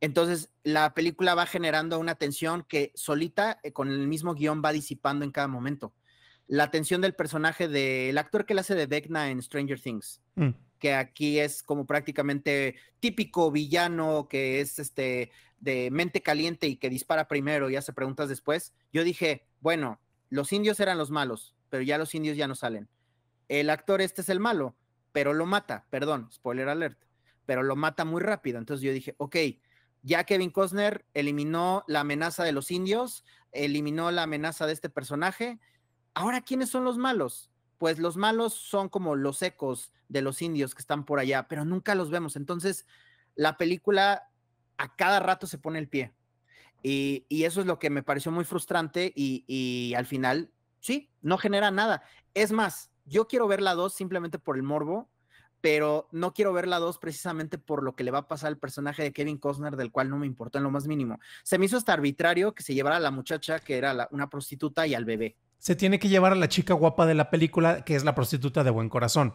Entonces, la película va generando una tensión que solita, eh, con el mismo guión, va disipando en cada momento. La tensión del personaje del actor que la hace de Vecna en Stranger Things. Mm que aquí es como prácticamente típico villano que es este de mente caliente y que dispara primero y hace preguntas después, yo dije, bueno, los indios eran los malos, pero ya los indios ya no salen. El actor este es el malo, pero lo mata, perdón, spoiler alert, pero lo mata muy rápido. Entonces yo dije, ok, ya Kevin Costner eliminó la amenaza de los indios, eliminó la amenaza de este personaje. Ahora, ¿quiénes son los malos? pues los malos son como los ecos de los indios que están por allá, pero nunca los vemos. Entonces, la película a cada rato se pone el pie. Y, eso es lo que me pareció muy frustrante y, al final, sí, no genera nada. Es más, yo quiero ver la 2 simplemente por el morbo, pero no quiero ver la 2 precisamente por lo que le va a pasar al personaje de Kevin Costner, del cual no me importó en lo más mínimo. Se me hizo hasta arbitrario que se llevara a la muchacha, que era una prostituta, y al bebé se tiene que llevar a la chica guapa de la película, que es la prostituta de buen corazón.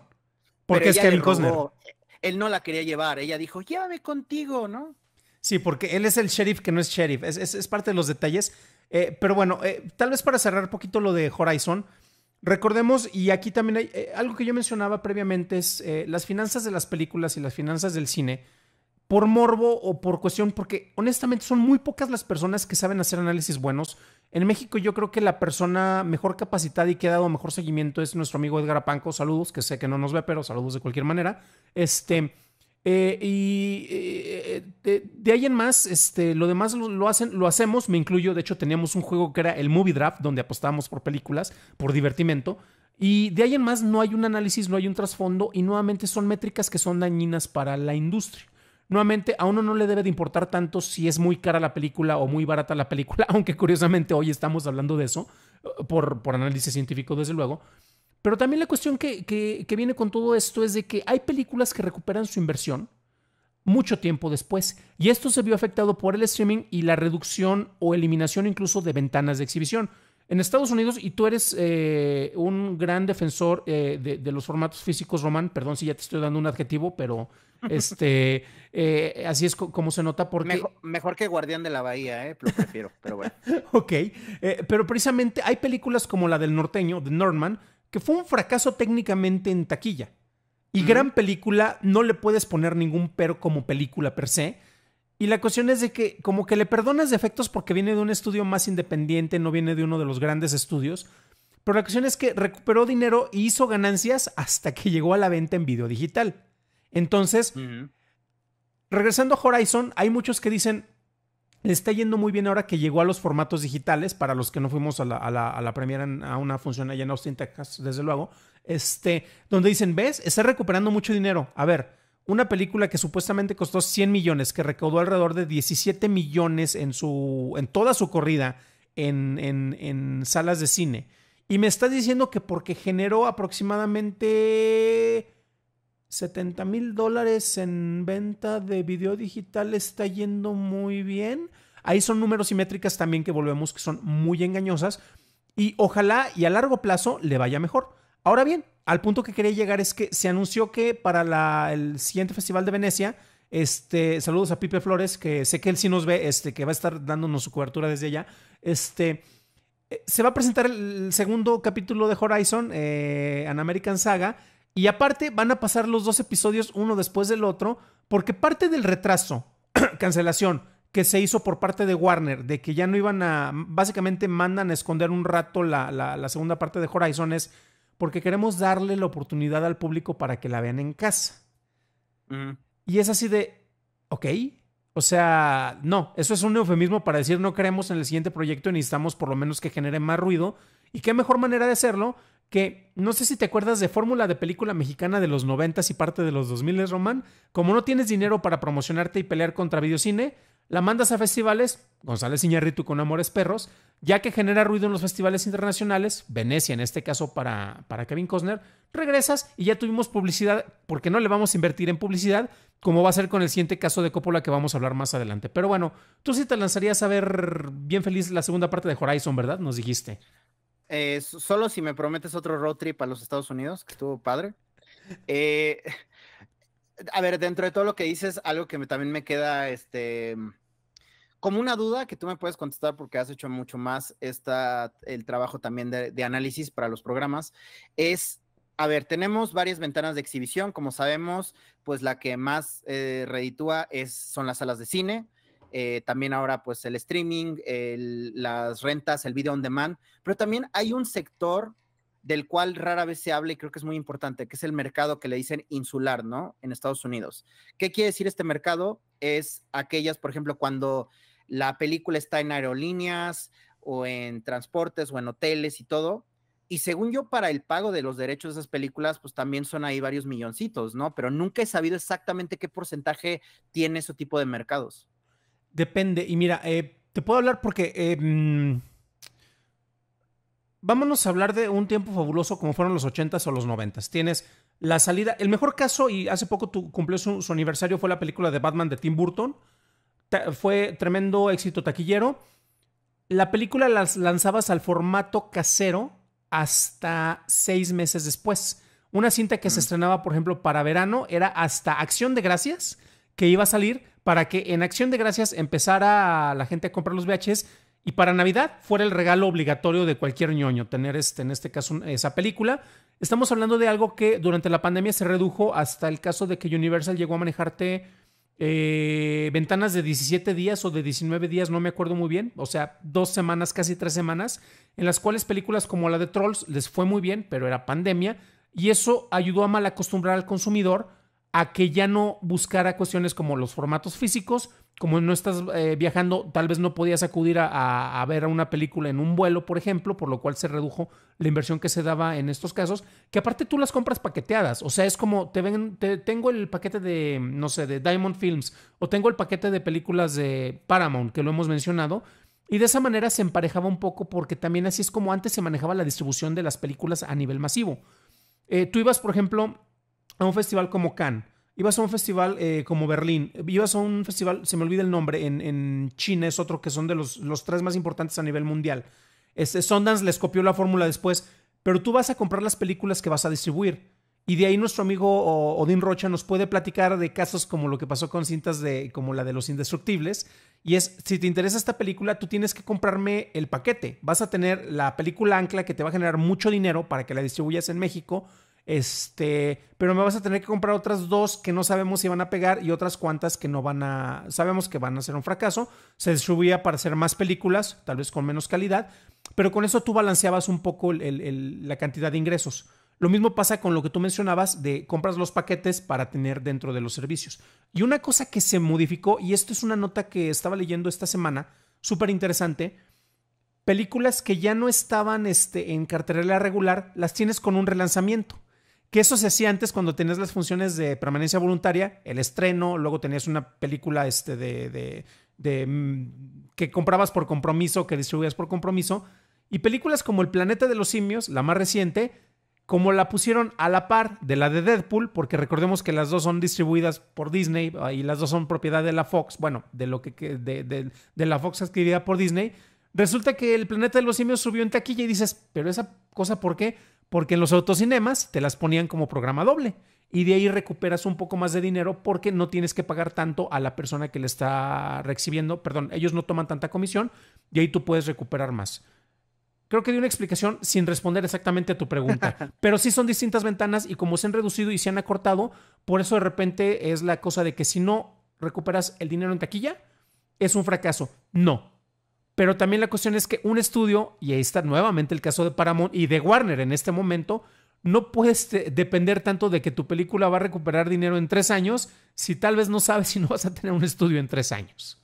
Porque es Kevin Costner. Él no la quería llevar, ella dijo, llévame contigo, ¿no? Sí, porque él es el sheriff que no es sheriff, es, parte de los detalles. Eh, pero bueno, eh, tal vez para cerrar un poquito lo de Horizon, recordemos, y aquí también hay eh, algo que yo mencionaba previamente, es las finanzas de las películas y las finanzas del cine, por morbo o por cuestión, porque honestamente son muy pocas las personas que saben hacer análisis buenos en México yo creo que la persona mejor capacitada y que ha dado mejor seguimiento es nuestro amigo Edgar Apanco. Saludos, que sé que no nos ve, pero saludos de cualquier manera. Este, eh, y eh, eh, de, ahí en más, este, lo demás lo, hacen, lo hacemos, me incluyo. De hecho, teníamos un juego que era el Movie Draft, donde apostábamos por películas, por divertimento. Y de ahí en más no hay un análisis, no hay un trasfondo y nuevamente son métricas que son dañinas para la industria nuevamente a uno no le debe de importar tanto si es muy cara la película o muy barata la película, aunque curiosamente hoy estamos hablando de eso, eh, por, por análisis científico desde luego. Pero también la cuestión que, viene con todo esto es de que hay películas que recuperan su inversión mucho tiempo después, y esto se vio afectado por el streaming y la reducción o eliminación incluso de ventanas de exhibición. En Estados Unidos, y tú eres eh, un gran defensor eh, de, de, los formatos físicos, Román, perdón si ya te estoy dando un adjetivo, pero este, eh, así es como se nota por Mejor, que Guardián de la Bahía, eh, lo prefiero, pero bueno. ok, eh, pero precisamente hay películas como la del norteño, de Norman, que fue un fracaso técnicamente en taquilla. Y gran película, no le puedes poner ningún pero como película per se. Y la cuestión es de que como que le perdonas defectos porque viene de un estudio más independiente, no viene de uno de los grandes estudios. Pero la cuestión es que recuperó dinero y hizo ganancias hasta que llegó a la venta en video digital. Entonces, regresando a Horizon, hay muchos que dicen, le está yendo muy bien ahora que llegó a los formatos digitales, para los que no fuimos a la, a la, a la premiera, a una función allá en Austin, Texas, desde luego, este, donde dicen, ves, está recuperando mucho dinero. A ver, una película que supuestamente costó 100 millones, que recaudó alrededor de 17 millones en, su, en toda su corrida en, en, en salas de cine. Y me estás diciendo que porque generó aproximadamente 70 mil dólares en venta de video digital está yendo muy bien. Ahí son números y métricas también que volvemos que son muy engañosas y ojalá y a largo plazo le vaya mejor. Ahora bien, al punto que quería llegar es que se anunció que para la, el siguiente Festival de Venecia, este, saludos a Pipe Flores, que sé que él sí nos ve, este, que va a estar dándonos su cobertura desde allá, este, eh, se va a presentar el segundo capítulo de Horizon, An eh, American Saga, y aparte van a pasar los dos episodios uno después del otro, porque parte del retraso, cancelación, que se hizo por parte de Warner, de que ya no iban a, básicamente mandan a esconder un rato la, segunda parte de Horizon, es porque queremos darle la oportunidad al público para que la vean en casa. Mm. Y es así de, ok, o sea, no, eso es un eufemismo para decir no queremos en el siguiente proyecto y necesitamos por lo menos que genere más ruido. ¿Y qué mejor manera de hacerlo que no sé si te acuerdas de fórmula de película mexicana de los 90 y parte de los 2000, Román. Como no tienes dinero para promocionarte y pelear contra videocine, la mandas a festivales, González Iñárritu con Amores Perros, ya que genera ruido en los festivales internacionales, Venecia en este caso para, para Kevin Costner, regresas y ya tuvimos publicidad, porque no le vamos a invertir en publicidad, como va a ser con el siguiente caso de Coppola que vamos a hablar más adelante. Pero bueno, tú sí te lanzarías a ver bien feliz la segunda parte de Horizon, ¿verdad? Nos dijiste. Eh, solo si me prometes otro road trip a los Estados Unidos, que estuvo padre. Eh, a ver, dentro de todo lo que dices, algo que me, también me queda, este, como una duda que tú me puedes contestar porque has hecho mucho más esta, el trabajo también de, análisis para los programas, es a ver, tenemos varias ventanas de exhibición. Como sabemos, pues la que más eh, reditúa es, son las salas de cine. Eh, también ahora pues el streaming, las rentas, el video on demand, pero también hay un sector del cual rara vez se habla y creo que es muy importante, que es el mercado que le dicen insular, ¿no? En Estados Unidos. ¿Qué quiere decir este mercado? Es aquellas, por ejemplo, cuando la película está en aerolíneas o en transportes o en hoteles y todo, y según yo, para el pago de los derechos de esas películas, pues también son ahí varios milloncitos, ¿no? Pero nunca he sabido exactamente qué porcentaje tiene ese tipo de mercados. Depende. Y mira, eh, te puedo hablar porque. Eh, mm, vámonos a hablar de un tiempo fabuloso como fueron los 80s o los 90 Tienes la salida. El mejor caso, y hace poco tu, cumplió su, aniversario, fue la película de Batman de Tim Burton. fue tremendo éxito taquillero. La película las lanzabas al formato casero hasta seis meses después. Una cinta que se mm. estrenaba, por ejemplo, para verano era hasta Acción de Gracias que iba a salir para que en Acción de Gracias empezara la gente a comprar los VHS y para Navidad fuera el regalo obligatorio de cualquier ñoño tener este, en este caso esa película. Estamos hablando de algo que durante la pandemia se redujo hasta el caso de que Universal llegó a manejarte eh, ventanas de 17 días o de 19 días, no me acuerdo muy bien, o sea, dos semanas, casi tres semanas, en las cuales películas como la de Trolls les fue muy bien, pero era pandemia, y eso ayudó a mal acostumbrar al consumidor a que ya no buscara cuestiones como los formatos físicos, como no estás eh, viajando, tal vez no podías acudir a, ver una película en un vuelo, por ejemplo, por lo cual se redujo la inversión que se daba en estos casos, que aparte tú las compras paqueteadas, o sea, es como, te ven, te, tengo el paquete de, no sé, de Diamond Films, o tengo el paquete de películas de Paramount, que lo hemos mencionado, y de esa manera se emparejaba un poco porque también así es como antes se manejaba la distribución de las películas a nivel masivo. Eh, tú ibas, por ejemplo, a un festival como Cannes, ibas a un festival eh, como Berlín, ibas a un festival, se me olvida el nombre, en, China es otro que son de los, tres más importantes a nivel mundial. Este, Sundance les copió la fórmula después, pero tú vas a comprar las películas que vas a distribuir. Y de ahí nuestro amigo Odín Rocha nos puede platicar de casos como lo que pasó con cintas de, como la de Los Indestructibles. Y es, si te interesa esta película, tú tienes que comprarme el paquete. Vas a tener la película ancla que te va a generar mucho dinero para que la distribuyas en México este, pero me vas a tener que comprar otras dos que no sabemos si van a pegar y otras cuantas que no van a, sabemos que van a ser un fracaso. Se distribuía para hacer más películas, tal vez con menos calidad, pero con eso tú balanceabas un poco la cantidad de ingresos. Lo mismo pasa con lo que tú mencionabas de compras los paquetes para tener dentro de los servicios. Y una cosa que se modificó, y esto es una nota que estaba leyendo esta semana, súper interesante, películas que ya no estaban este, en cartelera regular, las tienes con un relanzamiento. Que eso se hacía antes cuando tenías las funciones de permanencia voluntaria, el estreno, luego tenías una película este de, mm, que comprabas por compromiso, que distribuías por compromiso, y películas como El Planeta de los Simios, la más reciente, como la pusieron a la par de la de Deadpool, porque recordemos que las dos son distribuidas por Disney ah, y las dos son propiedad de la Fox, bueno, de lo que de, de, la Fox adquirida por Disney, resulta que el planeta de los simios subió en taquilla y dices, pero esa cosa, ¿por qué? porque en los autocinemas te las ponían como programa doble y de ahí recuperas un poco más de dinero porque no tienes que pagar tanto a la persona que le está recibiendo, perdón, ellos no toman tanta comisión y ahí tú puedes recuperar más. Creo que di una explicación sin responder exactamente a tu pregunta, pero sí son distintas ventanas y como se han reducido y se han acortado, por eso de repente es la cosa de que si no recuperas el dinero en taquilla, es un fracaso. No, pero también la cuestión es que un estudio, y ahí está nuevamente el caso de Paramount y de Warner en este momento, no puedes depender tanto de que tu película va a recuperar dinero en tres años si tal vez no sabes si no vas a tener un estudio en tres años.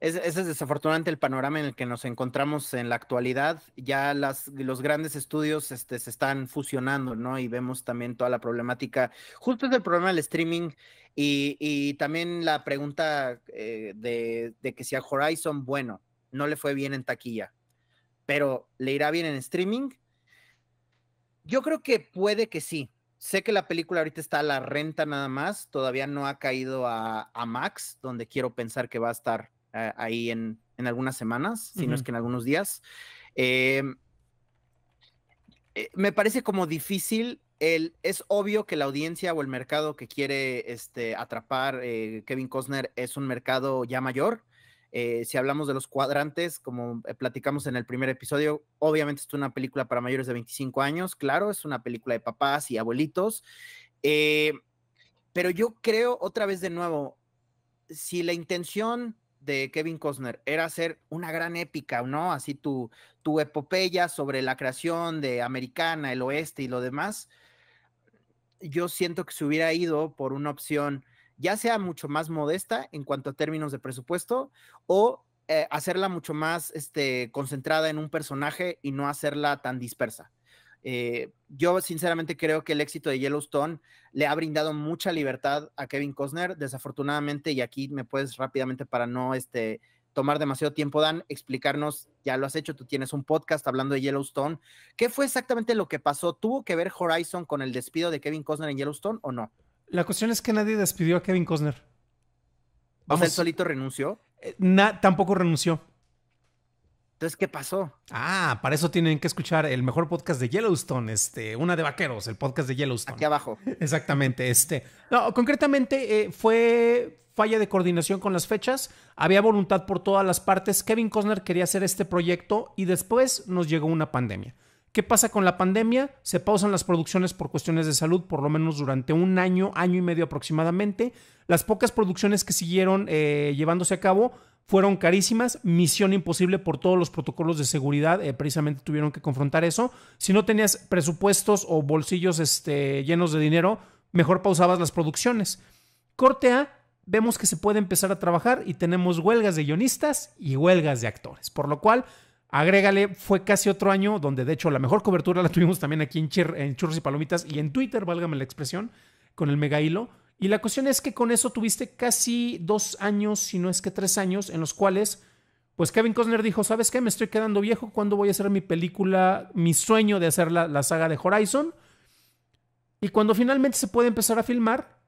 Ese es desafortunadamente el panorama en el que nos encontramos en la actualidad. Ya los grandes estudios este, se están fusionando, ¿no? Y vemos también toda la problemática, justo del el problema del streaming y, también la pregunta eh, de, que si a Horizon, bueno, no le fue bien en taquilla, pero ¿le irá bien en streaming? Yo creo que puede que sí. Sé que la película ahorita está a la renta nada más, todavía no ha caído a Max, donde quiero pensar que va a estar ahí en, algunas semanas, sino si es que en algunos días. Eh, eh, me parece como difícil. El, es obvio que la audiencia o el mercado que quiere este, atrapar eh, Kevin Costner es un mercado ya mayor. si hablamos de los cuadrantes, como platicamos en el primer episodio, obviamente es una película para mayores de 25 años, claro, es una película de papás y abuelitos. pero yo creo, otra vez de nuevo, si la intención de Kevin Costner era hacer una gran épica, ¿no? Así tu, tu epopeya sobre la creación de Americana, el oeste y lo demás, yo siento que se hubiera ido por una opción ya sea mucho más modesta en cuanto a términos de presupuesto o eh, hacerla mucho más este, concentrada en un personaje y no hacerla tan dispersa. Eh, yo sinceramente creo que el éxito de Yellowstone le ha brindado mucha libertad a Kevin Costner. Desafortunadamente, y aquí me puedes rápidamente para no este, tomar demasiado tiempo, Dan, explicarnos, ya lo has hecho, tú tienes un podcast hablando de Yellowstone. ¿Qué fue exactamente lo que pasó? ¿Tuvo que ver Horizon con el despido de Kevin Costner en Yellowstone o no? La cuestión es que nadie despidió a Kevin Costner. Vamos. ¿O él solito renunció? Eh, tampoco renunció. Entonces, ¿qué pasó? Ah, para eso tienen que escuchar el mejor podcast de Yellowstone, este, una de vaqueros, el podcast de Yellowstone. Aquí abajo. Exactamente, este. No, concretamente eh, fue falla de coordinación con las fechas, había voluntad por todas las partes, Kevin Costner quería hacer este proyecto y después nos llegó una pandemia. ¿Qué pasa con la pandemia? Se pausan las producciones por cuestiones de salud, por lo menos durante un año, año y medio aproximadamente. Las pocas producciones que siguieron eh, llevándose a cabo fueron carísimas, misión imposible por todos los protocolos de seguridad, eh, precisamente tuvieron que confrontar eso. Si no tenías presupuestos o bolsillos este, llenos de dinero, mejor pausabas las producciones. Corte A, vemos que se puede empezar a trabajar y tenemos huelgas de guionistas y huelgas de actores, por lo cual... Agrégale, fue casi otro año donde de hecho la mejor cobertura la tuvimos también aquí en, en Churros y Palomitas y en Twitter, válgame la expresión, con el mega hilo y la cuestión es que con eso tuviste casi dos años, si no es que tres años, en los cuales, pues Kevin Costner dijo, ¿sabes qué? Me estoy quedando viejo, ¿cuándo voy a hacer mi película, mi sueño de hacer la, la saga de Horizon? Y cuando finalmente se puede empezar a filmar,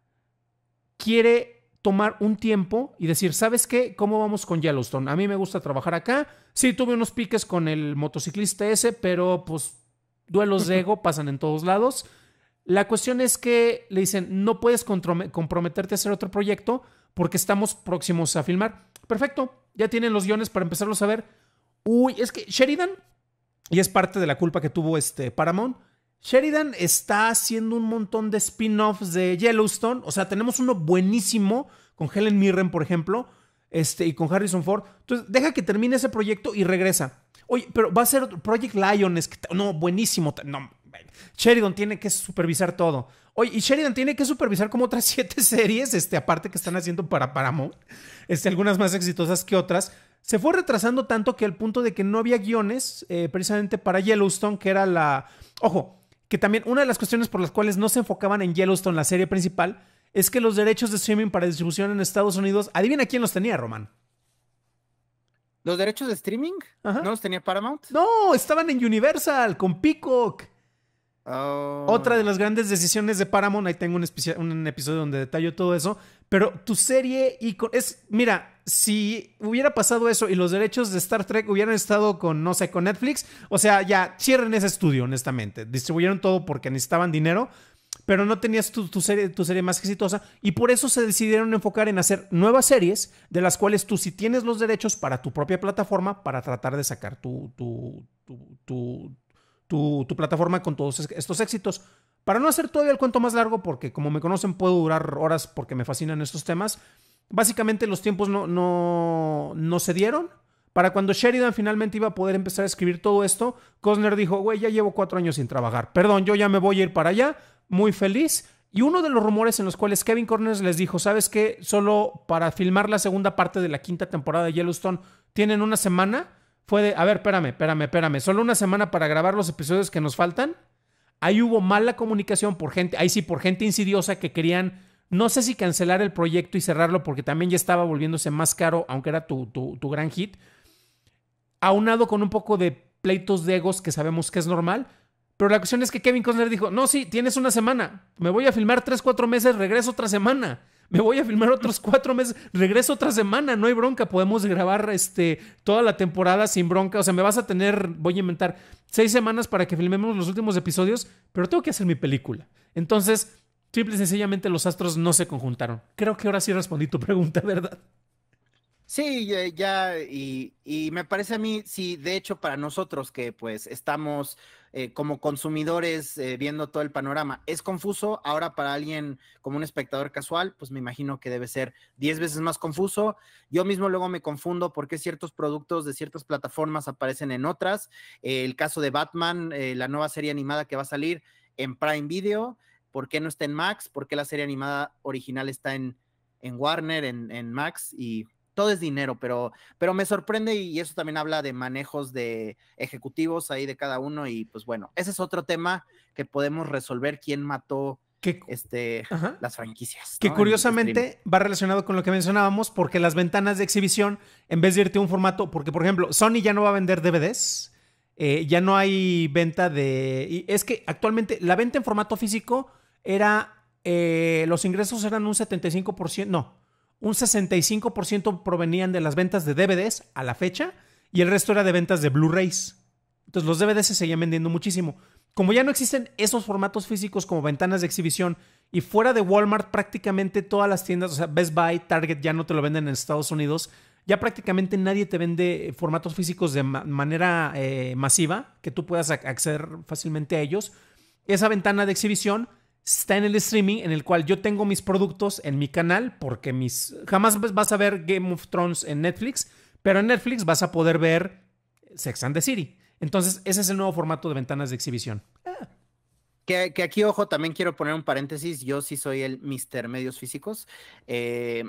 quiere tomar un tiempo y decir, ¿sabes qué? ¿Cómo vamos con Yellowstone? A mí me gusta trabajar acá. Sí, tuve unos piques con el motociclista ese, pero pues duelos de ego pasan en todos lados. La cuestión es que le dicen, no puedes comprometerte a hacer otro proyecto porque estamos próximos a filmar. Perfecto, ya tienen los guiones para empezarlos a ver. Uy, es que Sheridan, y es parte de la culpa que tuvo este Paramount, Sheridan está haciendo un montón de spin-offs de Yellowstone. O sea, tenemos uno buenísimo con Helen Mirren, por ejemplo, este, y con Harrison Ford. Entonces, deja que termine ese proyecto y regresa. Oye, pero va a ser Project Lion, no, buenísimo. No, Sheridan tiene que supervisar todo. Oye, y Sheridan tiene que supervisar como otras siete series, este, aparte que están haciendo para Paramount, este, algunas más exitosas que otras. Se fue retrasando tanto que al punto de que no había guiones eh, precisamente para Yellowstone, que era la... Ojo, que también una de las cuestiones por las cuales no se enfocaban en Yellowstone, la serie principal, es que los derechos de streaming para distribución en Estados Unidos, adivina quién los tenía, Román. ¿Los derechos de streaming? ¿No los tenía Paramount? No, estaban en Universal con Peacock. Oh. Otra de las grandes decisiones de Paramount, ahí tengo un, episodio donde detallo todo eso, pero tu serie y es, mira, si hubiera pasado eso y los derechos de Star Trek hubieran estado con, no sé, con Netflix, o sea, ya cierren ese estudio, honestamente. Distribuyeron todo porque necesitaban dinero, pero no tenías tu, serie, tu serie más exitosa y por eso se decidieron enfocar en hacer nuevas series de las cuales tú si tienes los derechos para tu propia plataforma para tratar de sacar tu, tu, tu tu, plataforma con todos estos éxitos. Para no hacer todavía el cuento más largo, porque como me conocen puedo durar horas porque me fascinan estos temas, básicamente los tiempos no, no, no se dieron. Para cuando Sheridan finalmente iba a poder empezar a escribir todo esto, Costner dijo, güey, ya llevo cuatro años sin trabajar. Perdón, yo ya me voy a ir para allá, muy feliz. Y uno de los rumores en los cuales Kevin Corners les dijo, ¿sabes qué? Solo para filmar la segunda parte de la quinta temporada de Yellowstone tienen una semana fue de, a ver, espérame, espérame, espérame, solo una semana para grabar los episodios que nos faltan. Ahí hubo mala comunicación por gente, ahí sí, por gente insidiosa que querían, no sé si cancelar el proyecto y cerrarlo porque también ya estaba volviéndose más caro, aunque era tu, gran hit. Aunado con un poco de pleitos de egos que sabemos que es normal. Pero la cuestión es que Kevin Costner dijo, no, sí, tienes una semana, me voy a filmar tres, cuatro meses, regreso otra semana me voy a filmar otros cuatro meses, regreso otra semana, no hay bronca, podemos grabar este, toda la temporada sin bronca, o sea, me vas a tener, voy a inventar seis semanas para que filmemos los últimos episodios, pero tengo que hacer mi película. Entonces, simple y sencillamente los astros no se conjuntaron. Creo que ahora sí respondí tu pregunta, ¿verdad? Sí, ya, y, y, me parece a mí, sí, de hecho para nosotros que pues estamos eh, como consumidores eh, viendo todo el panorama. Es confuso, ahora para alguien como un espectador casual, pues me imagino que debe ser 10 veces más confuso. Yo mismo luego me confundo porque ciertos productos de ciertas plataformas aparecen en otras. Eh, el caso de Batman, la nueva serie animada que va a salir en Prime Video, ¿por qué no está en Max? ¿Por qué la serie animada original está en, en Warner, en, en Max? Y todo es dinero, pero, pero me sorprende y eso también habla de manejos de ejecutivos ahí de cada uno y pues bueno, ese es otro tema que podemos resolver quién mató este, las franquicias. Que curiosamente va relacionado con lo que mencionábamos, porque las ventanas de exhibición, en vez de irte a un formato, porque por ejemplo, Sony ya no va a vender DVDs, eh, ya no hay venta de... Y es que actualmente la venta en formato físico era... Eh, los ingresos eran un 75%, no, un 65% provenían de las ventas de DVDs a la fecha y el resto era de ventas de Blu-rays. Entonces los DVDs se seguían vendiendo muchísimo. Como ya no existen esos formatos físicos como ventanas de exhibición y fuera de Walmart prácticamente todas las tiendas, o sea, Best Buy, Target ya no te lo venden en Estados Unidos, ya prácticamente nadie te vende formatos físicos de manera eh, masiva, que tú puedas acceder fácilmente a ellos. Esa ventana de exhibición está en el streaming en el cual yo tengo mis productos en mi canal porque mis jamás vas a ver Game of Thrones en Netflix, pero en Netflix vas a poder ver Sex and the City. Entonces, ese es el nuevo formato de ventanas de exhibición. Ah. Que, aquí, ojo, también quiero poner un paréntesis. Yo sí soy el Mister Medios Físicos. Eh,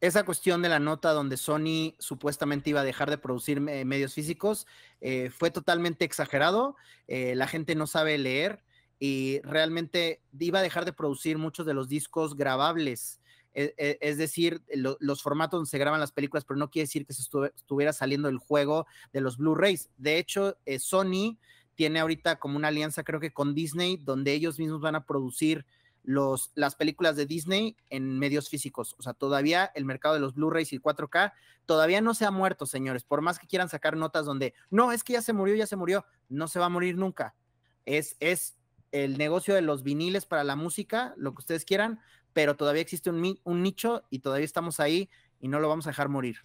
esa cuestión de la nota donde Sony supuestamente iba a dejar de producir eh, medios físicos eh, fue totalmente exagerado. la gente no sabe leer y realmente iba a dejar de producir muchos de los discos grabables. E, e, es decir, los formatos donde se graban las películas, pero no quiere decir que se estuviera saliendo el juego de los Blu-rays. De hecho, eh, Sony tiene ahorita como una alianza, creo que con Disney, donde ellos mismos van a producir los, las películas de Disney en medios físicos. O sea, todavía el mercado de los Blu-rays y 4K todavía no se ha muerto, señores. Por más que quieran sacar notas donde, no, es que ya se murió, ya se murió, no se va a morir nunca. Es, es el negocio de los viniles para la música, lo que ustedes quieran, pero todavía existe un, un nicho y todavía estamos ahí y no lo vamos a dejar morir.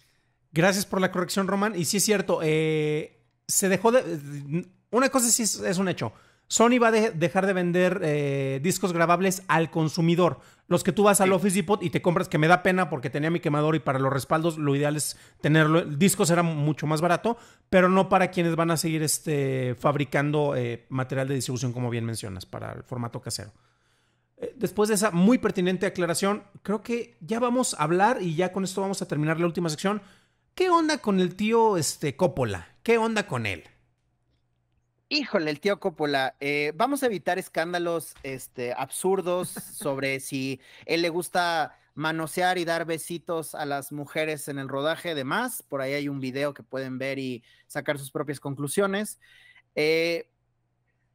Gracias por la corrección, Román. Y sí es cierto, eh, se dejó de... Una cosa sí es un hecho. Sony va a dejar de vender eh, discos grabables al consumidor. Los que tú vas al Office Depot y te compras, que me da pena porque tenía mi quemador y para los respaldos lo ideal es tenerlo. el disco será mucho más barato, pero no para quienes van a seguir este, fabricando eh, material de distribución, como bien mencionas, para el formato casero. Eh, después de esa muy pertinente aclaración, creo que ya vamos a hablar y ya con esto vamos a terminar la última sección. ¿Qué onda con el tío este, Coppola? ¿Qué onda con él? Híjole, el tío Coppola, eh, vamos a evitar escándalos este, absurdos sobre si él le gusta manosear y dar besitos a las mujeres en el rodaje, demás. Por ahí hay un video que pueden ver y sacar sus propias conclusiones. Eh,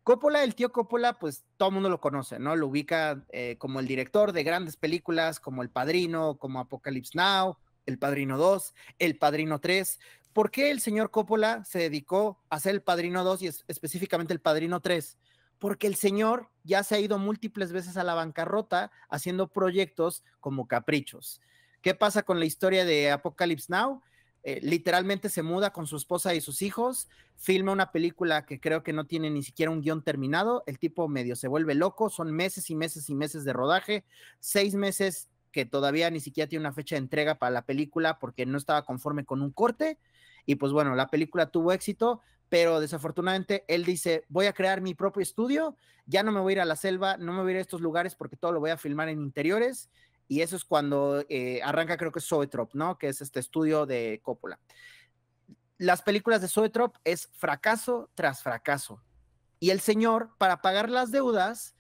Coppola, el tío Coppola, pues todo el mundo lo conoce, ¿no? Lo ubica eh, como el director de grandes películas como El Padrino, como Apocalypse Now, El Padrino 2, El Padrino 3. ¿por qué el señor Coppola se dedicó a ser el Padrino 2 y específicamente el Padrino 3? Porque el señor ya se ha ido múltiples veces a la bancarrota haciendo proyectos como caprichos. ¿Qué pasa con la historia de Apocalypse Now? Eh, literalmente se muda con su esposa y sus hijos, filma una película que creo que no tiene ni siquiera un guión terminado, el tipo medio se vuelve loco, son meses y meses y meses de rodaje, seis meses que todavía ni siquiera tiene una fecha de entrega para la película porque no estaba conforme con un corte y pues bueno, la película tuvo éxito, pero desafortunadamente él dice, voy a crear mi propio estudio, ya no me voy a ir a la selva, no me voy a ir a estos lugares porque todo lo voy a filmar en interiores. Y eso es cuando eh, arranca, creo que es ¿no? Que es este estudio de Coppola. Las películas de Soetrop es fracaso tras fracaso. Y el señor, para pagar las deudas,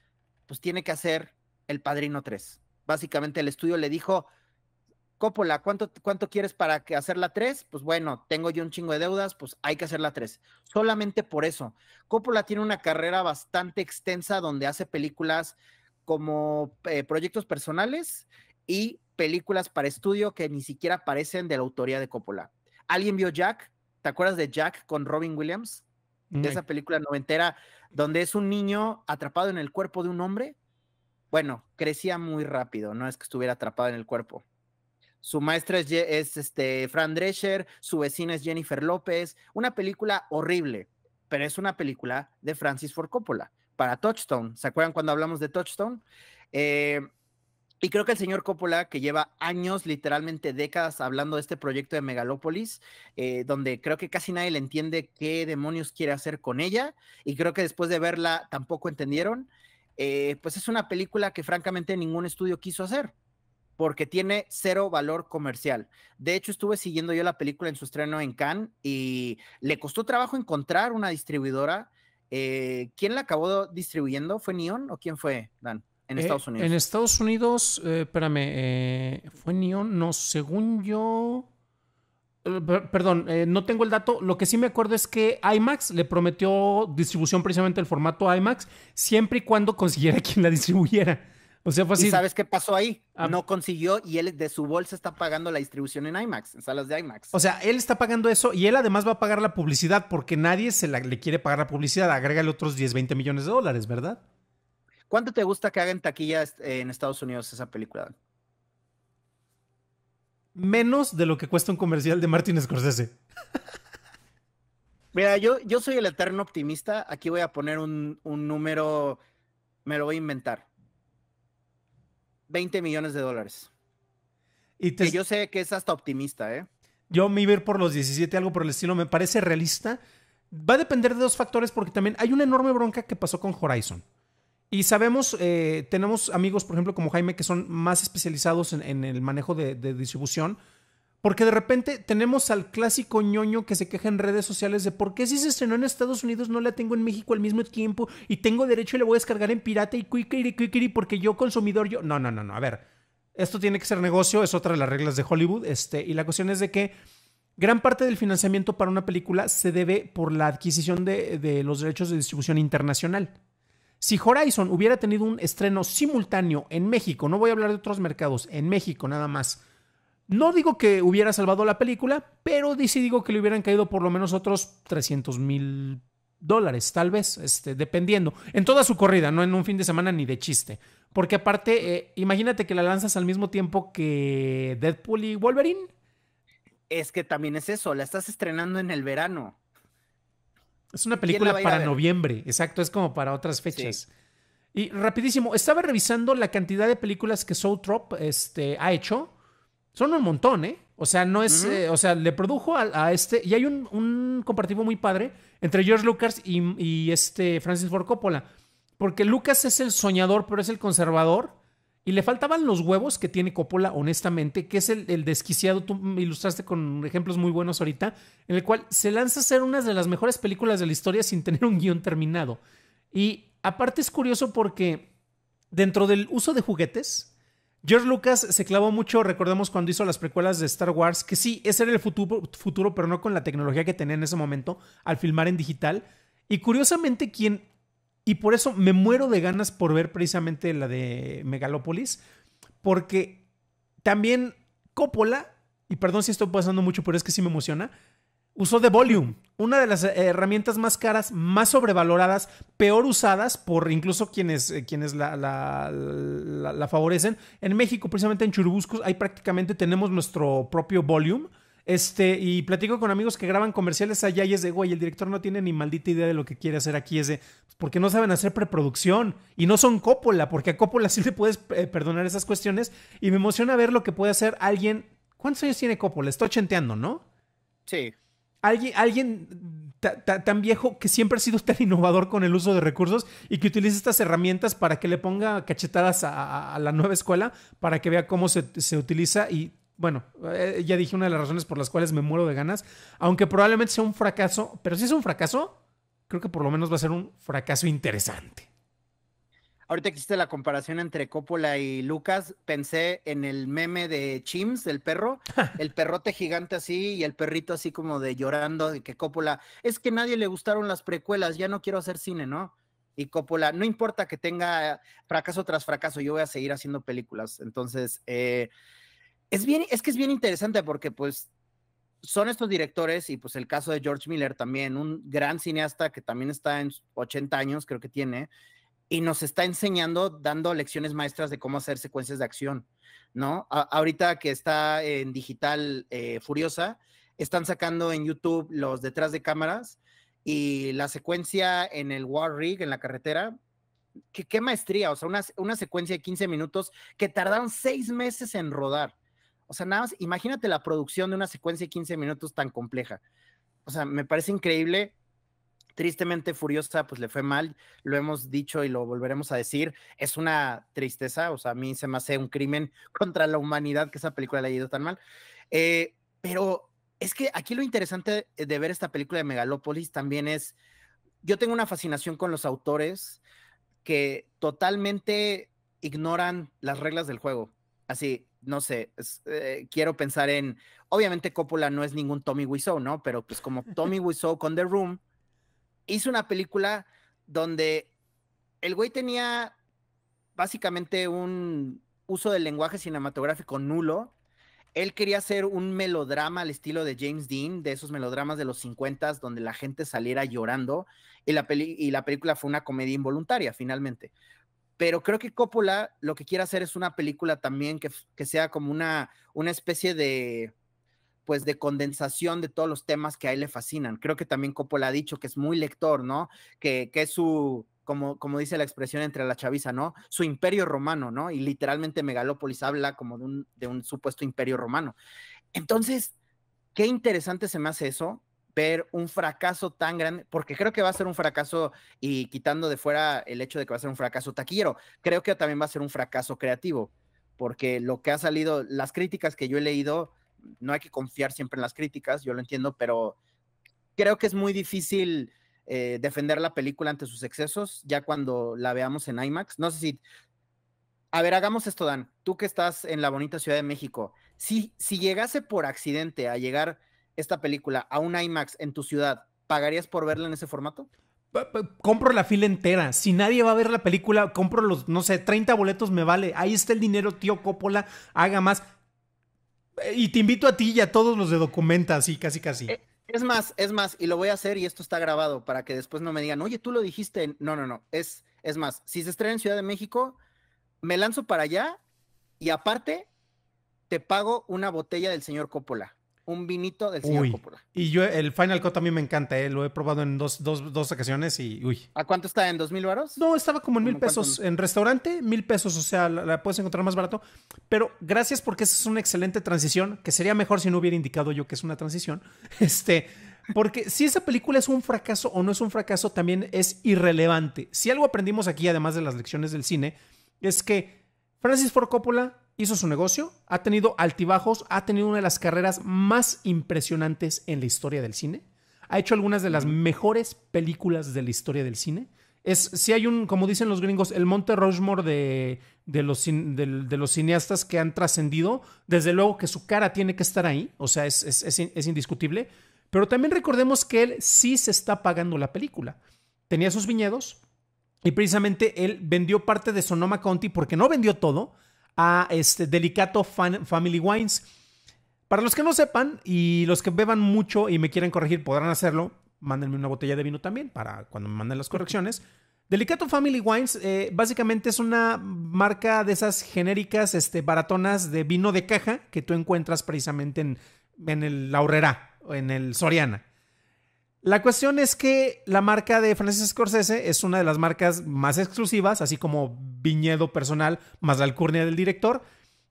pues tiene que hacer El Padrino 3. Básicamente el estudio le dijo, Coppola, ¿cuánto, cuánto quieres para que hacer la 3? Pues bueno, tengo yo un chingo de deudas, pues hay que hacer la 3. Solamente por eso. Coppola tiene una carrera bastante extensa donde hace películas como eh, proyectos personales y películas para estudio que ni siquiera parecen de la autoría de Coppola. ¿Alguien vio Jack? ¿Te acuerdas de Jack con Robin Williams? De esa película noventera donde es un niño atrapado en el cuerpo de un hombre. Bueno, crecía muy rápido, no es que estuviera atrapado en el cuerpo. Su maestra es, este, Fran Drescher, su vecina es Jennifer López. Una película horrible, pero es una película de Francis Ford Coppola para Touchstone. ¿Se acuerdan cuando hablamos de Touchstone? Eh, y creo que el señor Coppola, que lleva años, literalmente décadas, hablando de este proyecto de Megalópolis, eh, donde creo que casi nadie le entiende qué demonios quiere hacer con ella, y creo que después de verla tampoco entendieron, eh, pues es una película que francamente ningún estudio quiso hacer porque tiene cero valor comercial. De hecho, estuve siguiendo yo la película en su estreno en Cannes y le costó trabajo encontrar una distribuidora. Eh, ¿Quién la acabó distribuyendo? ¿Fue Neon o quién fue, Dan? En eh, Estados Unidos. En Estados Unidos, eh, espérame, ¿fue Neon? No, según yo... Perdón, no tengo el dato. Lo que sí me acuerdo es que IMAX le prometió distribución precisamente el formato IMAX, siempre y cuando consiguiera quien la distribuyera. O sea, ¿Y sabes qué pasó ahí? Ah. No consiguió y él de su bolsa está pagando la distribución en IMAX, en salas de IMAX. O sea, él está pagando eso y él además va a pagar la publicidad porque nadie se le quiere pagar la publicidad. Agrégale otros 10, 20 millones de dólares, ¿verdad? ¿Cuánto te gusta que hagan taquillas eh, en Estados Unidos esa película? Menos de lo que cuesta un comercial de Martin Scorsese. Mira, yo, yo soy el eterno optimista. Aquí voy a poner un número, me lo voy a inventar. 20 millones de dólares. Y yo sé que es hasta optimista, ¿eh? Yo me iba por los 17, algo por el estilo, me parece realista. Va a depender de dos factores porque también hay una enorme bronca que pasó con Horizon. Y sabemos, eh, tenemos amigos, por ejemplo, como Jaime, que son más especializados en, el manejo de, de distribución porque de repente tenemos al clásico ñoño que se queja en redes sociales de por qué si se estrenó en Estados Unidos no la tengo en México al mismo tiempo y tengo derecho y le voy a descargar en pirata y quickiri quickiri porque yo consumidor yo... No, no, no, no. A ver, esto tiene que ser negocio, es otra de las reglas de Hollywood. Este, y la cuestión es de que gran parte del financiamiento para una película se debe por la adquisición de, de los derechos de distribución internacional. Si Horizon hubiera tenido un estreno simultáneo en México, no voy a hablar de otros mercados, en México nada más no digo que hubiera salvado la película, pero sí digo que le hubieran caído por lo menos otros 300 mil dólares, tal vez, este, dependiendo. En toda su corrida, no en un fin de semana ni de chiste. Porque aparte, eh, imagínate que la lanzas al mismo tiempo que Deadpool y Wolverine. Es que también es eso, la estás estrenando en el verano. Es una película para noviembre, exacto, es como para otras fechas. Y rapidísimo, estaba revisando la cantidad de películas que Soul este, ha hecho son un montón, ¿eh? O sea, no es. Eh, o sea, le produjo a, este. Y hay un, un, muy padre entre George Lucas y, este Francis Ford Coppola. Porque Lucas es el soñador, pero es el conservador. Y le faltaban los huevos que tiene Coppola, honestamente, que es el, desquiciado. Tú me ilustraste con ejemplos muy buenos ahorita, en el cual se lanza a ser una de las mejores películas de la historia sin tener un guión terminado. Y aparte es curioso porque dentro del uso de juguetes, George Lucas se clavó mucho, recordemos cuando hizo las precuelas de Star Wars, que sí, ese era el futuro, futuro, pero no con la tecnología que tenía en ese momento al filmar en digital. Y curiosamente, quien, y por eso me muero de ganas por ver precisamente la de Megalópolis, porque también Coppola, y perdón si estoy pasando mucho, pero es que sí me emociona, usó The Volume, una de las eh, herramientas más caras, más sobrevaloradas, peor usadas por incluso quienes, eh, quienes la, la, favorecen. En México, precisamente en Churubuscos, ahí prácticamente tenemos nuestro propio volume. Este, y platico con amigos que graban comerciales allá y es de, güey, el director no tiene ni maldita idea de lo que quiere hacer aquí. Es de, pues, porque no saben hacer preproducción y no son Coppola, porque a Coppola sí le puedes eh, perdonar esas cuestiones. Y me emociona ver lo que puede hacer alguien. ¿Cuántos años tiene Coppola? Está ochenteando, ¿no? Sí alguien, alguien tan viejo que siempre ha sido tan innovador con el uso de recursos y que utiliza estas herramientas para que le ponga cachetadas a, la nueva escuela para que vea cómo se, utiliza y bueno, eh, ya dije una de las razones por las cuales me muero de ganas, aunque probablemente sea un fracaso, pero si es un fracaso, creo que por lo menos va a ser un fracaso interesante ahorita existe la comparación entre Coppola y Lucas, pensé en el meme de Chims, el perro, el perrote gigante así y el perrito así como de llorando de que Coppola, es que nadie le gustaron las precuelas, ya no quiero hacer cine, ¿no? Y Coppola, no importa que tenga fracaso tras fracaso, yo voy a seguir haciendo películas. Entonces, eh, es, bien, es que es bien interesante porque pues son estos directores y pues el caso de George Miller también, un gran cineasta que también está en 80 años, creo que tiene, y nos está enseñando, dando lecciones maestras de cómo hacer secuencias de acción, ¿no? ahorita que está en digital eh, Furiosa, están sacando en YouTube los detrás de cámaras y la secuencia en el War Rig, en la carretera, ¿Qué, maestría, o sea, una, una, secuencia de 15 minutos que tardaron seis meses en rodar. O sea, nada más, imagínate la producción de una secuencia de 15 minutos tan compleja. O sea, me parece increíble. Tristemente Furiosa pues le fue mal, lo hemos dicho y lo volveremos a decir, es una tristeza, o sea, a mí se me hace un crimen contra la humanidad que esa película le haya ido tan mal, eh, pero es que aquí lo interesante de ver esta película de Megalopolis también es, yo tengo una fascinación con los autores que totalmente ignoran las reglas del juego, así, no sé, eh, quiero pensar en, obviamente Coppola no es ningún Tommy Wiseau, ¿no? Pero pues como Tommy Wiseau con The Room, hizo una película donde el güey tenía básicamente un uso del lenguaje cinematográfico nulo. Él quería hacer un melodrama al estilo de James Dean, de esos melodramas de los 50 s donde la gente saliera llorando y la, película fue una comedia involuntaria finalmente. Pero creo que Coppola lo que quiere hacer es una película también que, que sea como una, una especie de, pues de condensación de todos los temas que a él le fascinan. Creo que también Coppola ha dicho que es muy lector, ¿no? Que, es su, como, como dice la expresión entre la chaviza, ¿no? Su imperio romano, ¿no? Y literalmente Megalópolis habla como de un, de un supuesto imperio romano. Entonces, qué interesante se me hace eso, ver un fracaso tan grande, porque creo que va a ser un fracaso y quitando de fuera el hecho de que va a ser un fracaso taquillero, creo que también va a ser un fracaso creativo, porque lo que ha salido, las críticas que yo he leído, no hay que confiar siempre en las críticas, yo lo entiendo, pero creo que es muy difícil eh, defender la película ante sus excesos ya cuando la veamos en IMAX. No sé si... A ver, hagamos esto, Dan. Tú que estás en la bonita Ciudad de México, si, si llegase por accidente a llegar esta película a un IMAX en tu ciudad, ¿pagarías por verla en ese formato? Compro la fila entera. Si nadie va a ver la película, compro los, no sé, 30 boletos, me vale. Ahí está el dinero, tío Coppola, haga más. Y te invito a ti y a todos los de Documenta, así, casi, casi. Eh, es más, es más, y lo voy a hacer y esto está grabado para que después no me digan, oye, tú lo dijiste. No, no, no. Es, es más, si se estrena en Ciudad de México, me lanzo para allá y aparte te pago una botella del señor Coppola un vinito del cine uy. Y yo, el Final Cut también me encanta, eh, lo he probado en dos, ocasiones y uy. ¿A cuánto está? ¿En dos mil varos? No, estaba como en mil pesos. En restaurante, mil pesos, o sea, la, puedes encontrar más barato. Pero gracias porque esa es una excelente transición, que sería mejor si no hubiera indicado yo que es una transición. Este. Porque si esa película es un fracaso o no es un fracaso, también es irrelevante. Si algo aprendimos aquí, además de las lecciones del cine, es que Francis Ford Coppola hizo su negocio, ha tenido altibajos, ha tenido una de las carreras más impresionantes en la historia del cine, ha hecho algunas de las mejores películas de la historia del cine. Es, si hay un, como dicen los gringos, el Monte Rushmore de, los, cineastas que han trascendido, desde luego que su cara tiene que estar ahí, o sea, es, es indiscutible, pero también recordemos que él sí se está pagando la película. Tenía sus viñedos, y precisamente él vendió parte de Sonoma County, porque no vendió todo, a este Delicato Family Wines. Para los que no sepan y los que beban mucho y me quieren corregir, podrán hacerlo. Mándenme una botella de vino también para cuando me manden las correcciones. Delicato Family Wines eh, básicamente es una marca de esas genéricas este, baratonas de vino de caja que tú encuentras precisamente en, en el Laurera, en el Soriana. La cuestión es que la marca de Francis Scorsese es una de las marcas más exclusivas, así como viñedo personal, más la alcurnia del director.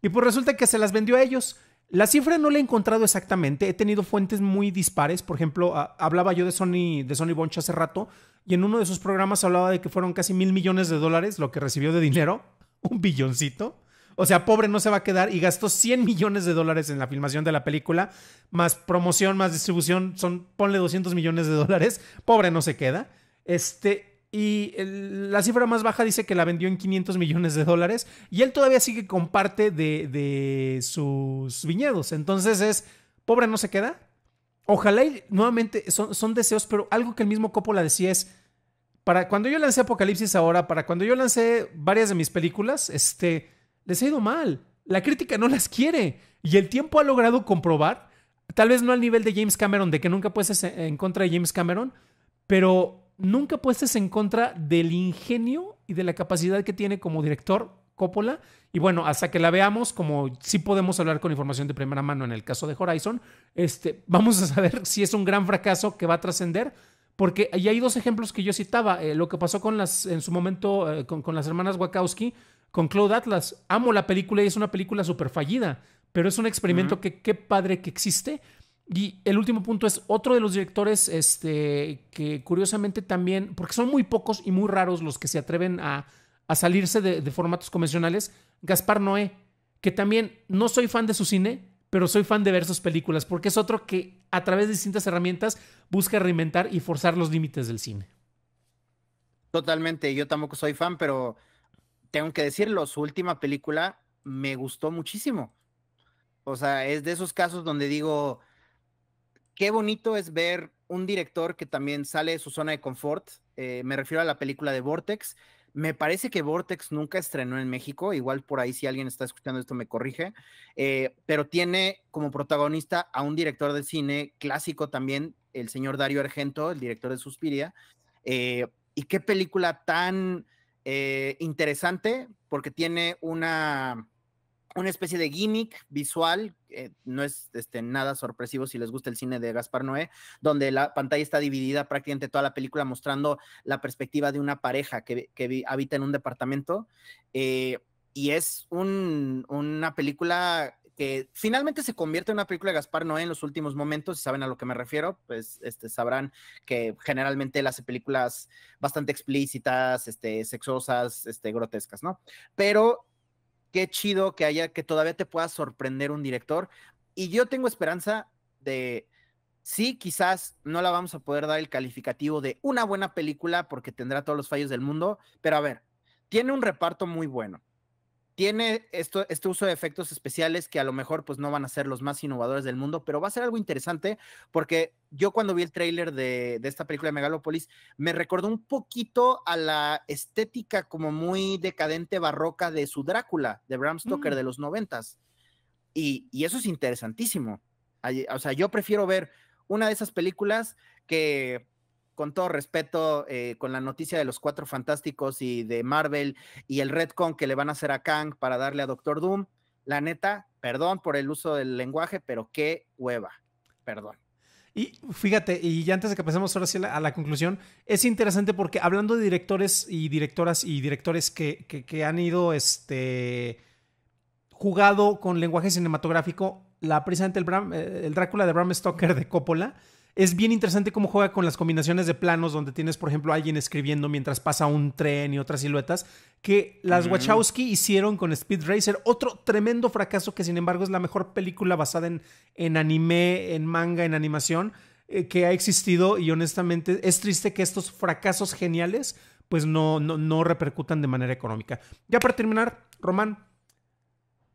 Y pues resulta que se las vendió a ellos. La cifra no la he encontrado exactamente. He tenido fuentes muy dispares. Por ejemplo, ah, hablaba yo de Sony, de Sony Bonch hace rato y en uno de sus programas hablaba de que fueron casi mil millones de dólares lo que recibió de dinero. Un billoncito. O sea, pobre no se va a quedar y gastó 100 millones de dólares en la filmación de la película, más promoción, más distribución, son, ponle 200 millones de dólares, pobre no se queda. Este, y la cifra más baja dice que la vendió en 500 millones de dólares y él todavía sigue con parte de, sus viñedos. Entonces es, pobre no se queda. Ojalá y nuevamente son, son deseos, pero algo que el mismo Coppola decía es, para cuando yo lancé Apocalipsis ahora, para cuando yo lancé varias de mis películas, este les ha ido mal. La crítica no las quiere. Y el tiempo ha logrado comprobar, tal vez no al nivel de James Cameron, de que nunca puestes en contra de James Cameron, pero nunca puestes en contra del ingenio y de la capacidad que tiene como director Coppola. Y bueno, hasta que la veamos, como sí podemos hablar con información de primera mano en el caso de Horizon, este, vamos a saber si es un gran fracaso que va a trascender. Porque ahí hay dos ejemplos que yo citaba. Eh, lo que pasó con las, en su momento eh, con, con, las hermanas Wachowski, con Claude Atlas. Amo la película y es una película súper fallida, pero es un experimento que qué padre que existe. Y el último punto es otro de los directores este, que curiosamente también, porque son muy pocos y muy raros los que se atreven a, salirse de, de, formatos convencionales, Gaspar Noé, que también no soy fan de su cine, pero soy fan de ver sus películas, porque es otro que a través de distintas herramientas busca reinventar y forzar los límites del cine. Totalmente, yo tampoco soy fan, pero tengo que decirlo, su última película me gustó muchísimo. O sea, es de esos casos donde digo, qué bonito es ver un director que también sale de su zona de confort. Eh, me refiero a la película de Vortex. Me parece que Vortex nunca estrenó en México, igual por ahí si alguien está escuchando esto me corrige, eh, pero tiene como protagonista a un director de cine clásico también, el señor Dario Argento, el director de Suspiria. Eh, y qué película tan, eh, interesante porque tiene una, una especie de gimmick visual, eh, no es este, nada sorpresivo si les gusta el cine de Gaspar Noé, donde la pantalla está dividida prácticamente toda la película mostrando la perspectiva de una pareja que, habita en un departamento. Eh, y es una película que finalmente se convierte en una película de Gaspar Noé en los últimos momentos, si saben a lo que me refiero, pues este, sabrán que generalmente él hace películas bastante explícitas, este, sexosas, este, grotescas, ¿no? Pero qué chido que haya, que todavía te pueda sorprender un director. Y yo tengo esperanza de, sí, quizás no la vamos a poder dar el calificativo de una buena película porque tendrá todos los fallos del mundo, pero a ver, tiene un reparto muy bueno tiene esto, este uso de efectos especiales que a lo mejor pues no van a ser los más innovadores del mundo, pero va a ser algo interesante porque yo cuando vi el tráiler de, esta película de Megalópolis me recordó un poquito a la estética como muy decadente barroca de su Drácula, de Bram Stoker mm. de los noventas. Y, y eso es interesantísimo. O sea, yo prefiero ver una de esas películas que con todo respeto, eh, con la noticia de los Cuatro Fantásticos y de Marvel y el Redcon que le van a hacer a Kang para darle a Doctor Doom, la neta, perdón por el uso del lenguaje, pero qué hueva, perdón. Y fíjate, y ya antes de que pasemos ahora sí a la, conclusión, es interesante porque hablando de directores y directoras y directores que, que, han ido este, jugado con lenguaje cinematográfico, la precisamente el, Bram, eh, el Drácula de Bram Stoker de Coppola, es bien interesante cómo juega con las combinaciones de planos donde tienes, por ejemplo, alguien escribiendo mientras pasa un tren y otras siluetas, que las Wachowski hicieron con Speed Racer, otro tremendo fracaso que sin embargo es la mejor película basada en, en anime, en manga, en animación eh, que ha existido y honestamente es triste que estos fracasos geniales pues no, no, no repercutan de manera económica. Ya para terminar, Román,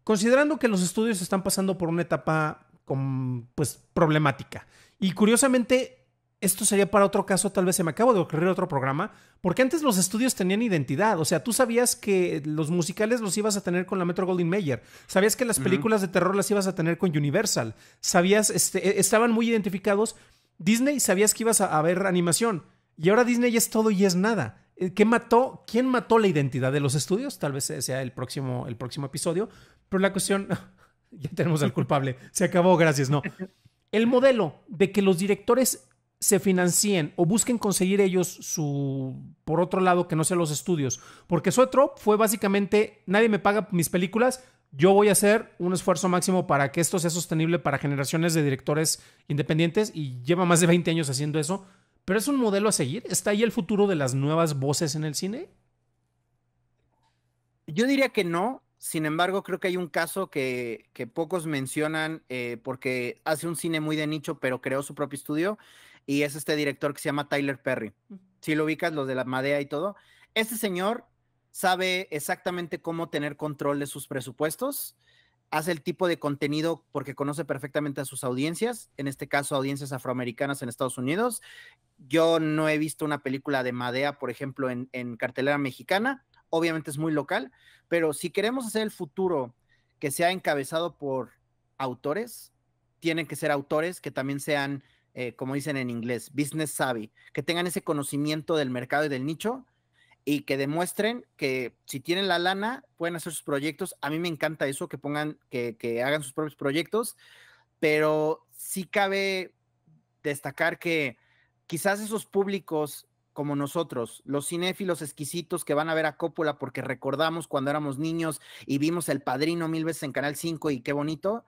considerando que los estudios están pasando por una etapa con, pues, problemática. Y curiosamente, esto sería para otro caso, tal vez se me acabo de ocurrir otro programa, porque antes los estudios tenían identidad, o sea, tú sabías que los musicales los ibas a tener con la Metro Goldwyn Mayer, sabías que las películas de terror las ibas a tener con Universal, sabías, este, e, estaban muy identificados, Disney sabías que ibas a, ver animación, y ahora Disney es todo y es nada. Eh, ¿Qué mató? ¿Quién mató la identidad de los estudios? Tal vez sea el próximo, el próximo episodio, pero la cuestión... ya tenemos al culpable, se acabó, gracias, no. El modelo de que los directores se financien o busquen conseguir ellos su, por otro lado, que no sean los estudios, porque su fue básicamente, nadie me paga mis películas, yo voy a hacer un esfuerzo máximo para que esto sea sostenible para generaciones de directores independientes y lleva más de 20 años haciendo eso, pero es un modelo a seguir, ¿está ahí el futuro de las nuevas voces en el cine? Yo diría que no, sin embargo, creo que hay un caso que, pocos mencionan eh, porque hace un cine muy de nicho, pero creó su propio estudio y es este director que se llama Tyler Perry. Si lo ubicas, los de la Madea y todo. Este señor sabe exactamente cómo tener control de sus presupuestos, hace el tipo de contenido porque conoce perfectamente a sus audiencias, en este caso audiencias afroamericanas en Estados Unidos. Yo no he visto una película de Madea, por ejemplo, en cartelera mexicana, obviamente es muy local, pero si queremos hacer el futuro que sea encabezado por autores, tienen que ser autores que también sean, eh, como dicen en inglés, business savvy, que tengan ese conocimiento del mercado y del nicho y que demuestren que si tienen la lana, pueden hacer sus proyectos. A mí me encanta eso, que pongan, que, que hagan sus propios proyectos, pero sí cabe destacar que quizás esos públicos como nosotros, los cinéfilos exquisitos que van a ver a Coppola porque recordamos cuando éramos niños y vimos El Padrino mil veces en Canal 5 y qué bonito,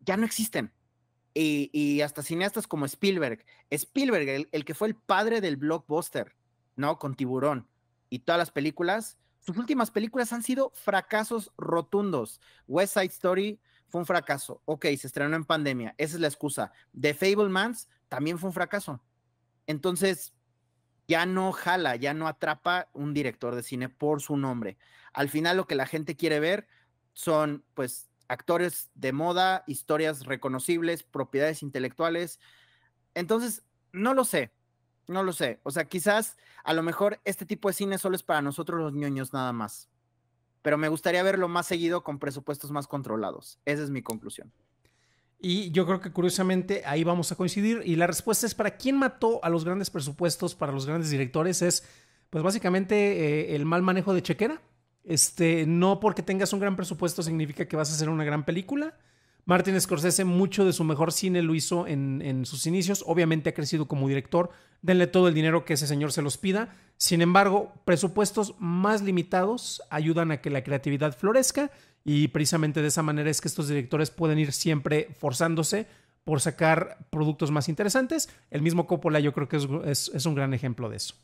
ya no existen. Y, hasta cineastas como Spielberg, Spielberg, el, que fue el padre del blockbuster, ¿no? Con Tiburón y todas las películas, sus últimas películas han sido fracasos rotundos. West Side Story fue un fracaso. Ok, se estrenó en pandemia, esa es la excusa. The Fablemans también fue un fracaso. Entonces, ya no jala, ya no atrapa un director de cine por su nombre. Al final lo que la gente quiere ver son pues actores de moda, historias reconocibles, propiedades intelectuales. Entonces, no lo sé, no lo sé. O sea, quizás a lo mejor este tipo de cine solo es para nosotros los ñoños nada más. Pero me gustaría verlo más seguido con presupuestos más controlados. Esa es mi conclusión. Y yo creo que curiosamente ahí vamos a coincidir. Y la respuesta es para quién mató a los grandes presupuestos, para los grandes directores, es pues básicamente eh, el mal manejo de chequera. Este, no porque tengas un gran presupuesto significa que vas a hacer una gran película. Martin Scorsese, mucho de su mejor cine lo hizo en, en, sus inicios. Obviamente ha crecido como director. Denle todo el dinero que ese señor se los pida. Sin embargo, presupuestos más limitados ayudan a que la creatividad florezca y precisamente de esa manera es que estos directores pueden ir siempre forzándose por sacar productos más interesantes. El mismo Coppola yo creo que es, un gran ejemplo de eso.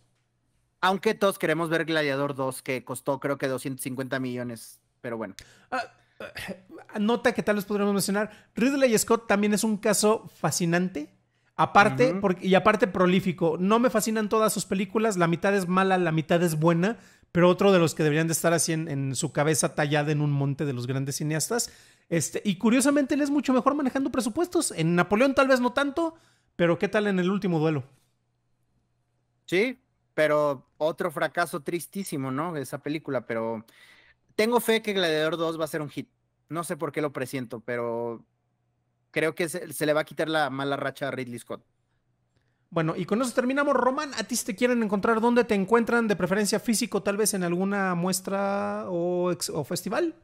Aunque todos queremos ver Gladiador 2, que costó creo que 250 millones, pero bueno. Ah, ah, nota que tal vez podríamos mencionar, Ridley Scott también es un caso fascinante. Aparte, y aparte prolífico, no me fascinan todas sus películas, la mitad es mala, la mitad es buena, pero otro de los que deberían de estar así en, su cabeza tallada en un monte de los grandes cineastas. Este, y curiosamente él es mucho mejor manejando presupuestos. En Napoleón tal vez no tanto, pero ¿qué tal en el último duelo? Sí, pero otro fracaso tristísimo, ¿no? Esa película, pero tengo fe que Gladiador 2 va a ser un hit. No sé por qué lo presiento, pero creo que se le va a quitar la mala racha a Ridley Scott. Bueno, y con eso terminamos. Román, a ti te quieren encontrar dónde te encuentran, de preferencia físico, tal vez en alguna muestra o, festival.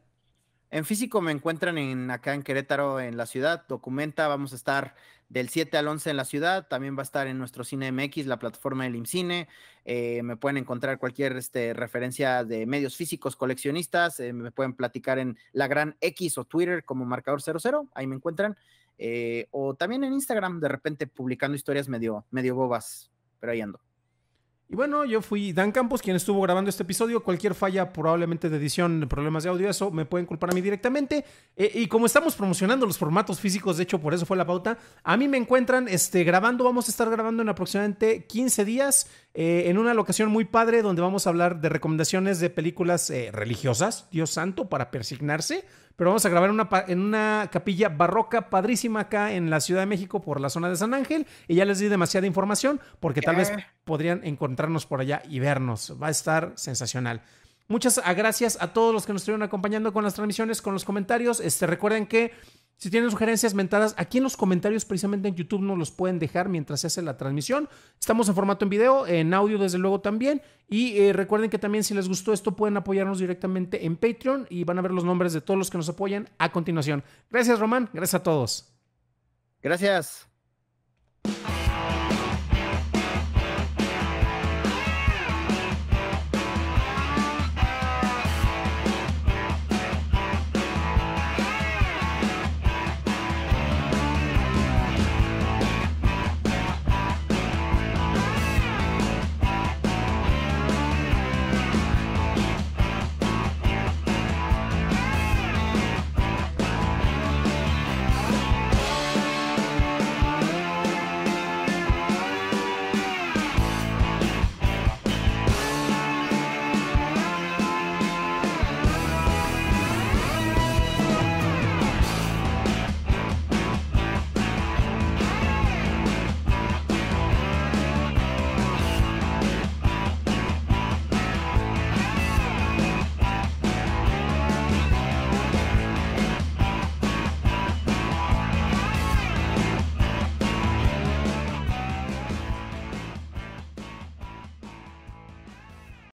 En físico me encuentran en, acá en Querétaro, en la ciudad. Documenta, vamos a estar del 7 al 11 en la ciudad. También va a estar en nuestro Cine MX, la plataforma del IMCINE. Eh, me pueden encontrar cualquier este, referencia de medios físicos, coleccionistas. Eh, me pueden platicar en la gran X o Twitter como marcador 00. Ahí me encuentran. Eh, o también en Instagram, de repente publicando historias medio, medio bobas, pero ahí ando. Y bueno, yo fui Dan Campos, quien estuvo grabando este episodio. Cualquier falla, probablemente de edición, problemas de audio, eso me pueden culpar a mí directamente. Eh, y como estamos promocionando los formatos físicos, de hecho, por eso fue la pauta, a mí me encuentran este, grabando. Vamos a estar grabando en aproximadamente 15 días eh, en una locación muy padre donde vamos a hablar de recomendaciones de películas religiosas, Dios santo, para persignarse pero vamos a grabar una, en una capilla barroca padrísima acá en la Ciudad de México por la zona de San Ángel. Y ya les di demasiada información porque tal vez podrían encontrarnos por allá y vernos. Va a estar sensacional. Muchas gracias a todos los que nos estuvieron acompañando con las transmisiones, con los comentarios. Este, recuerden que si tienen sugerencias mentadas, aquí en los comentarios, precisamente en YouTube, nos los pueden dejar mientras se hace la transmisión. Estamos en formato en video, en audio, desde luego también. Y eh, recuerden que también, si les gustó esto, pueden apoyarnos directamente en Patreon y van a ver los nombres de todos los que nos apoyan a continuación. Gracias, Román. Gracias a todos. Gracias.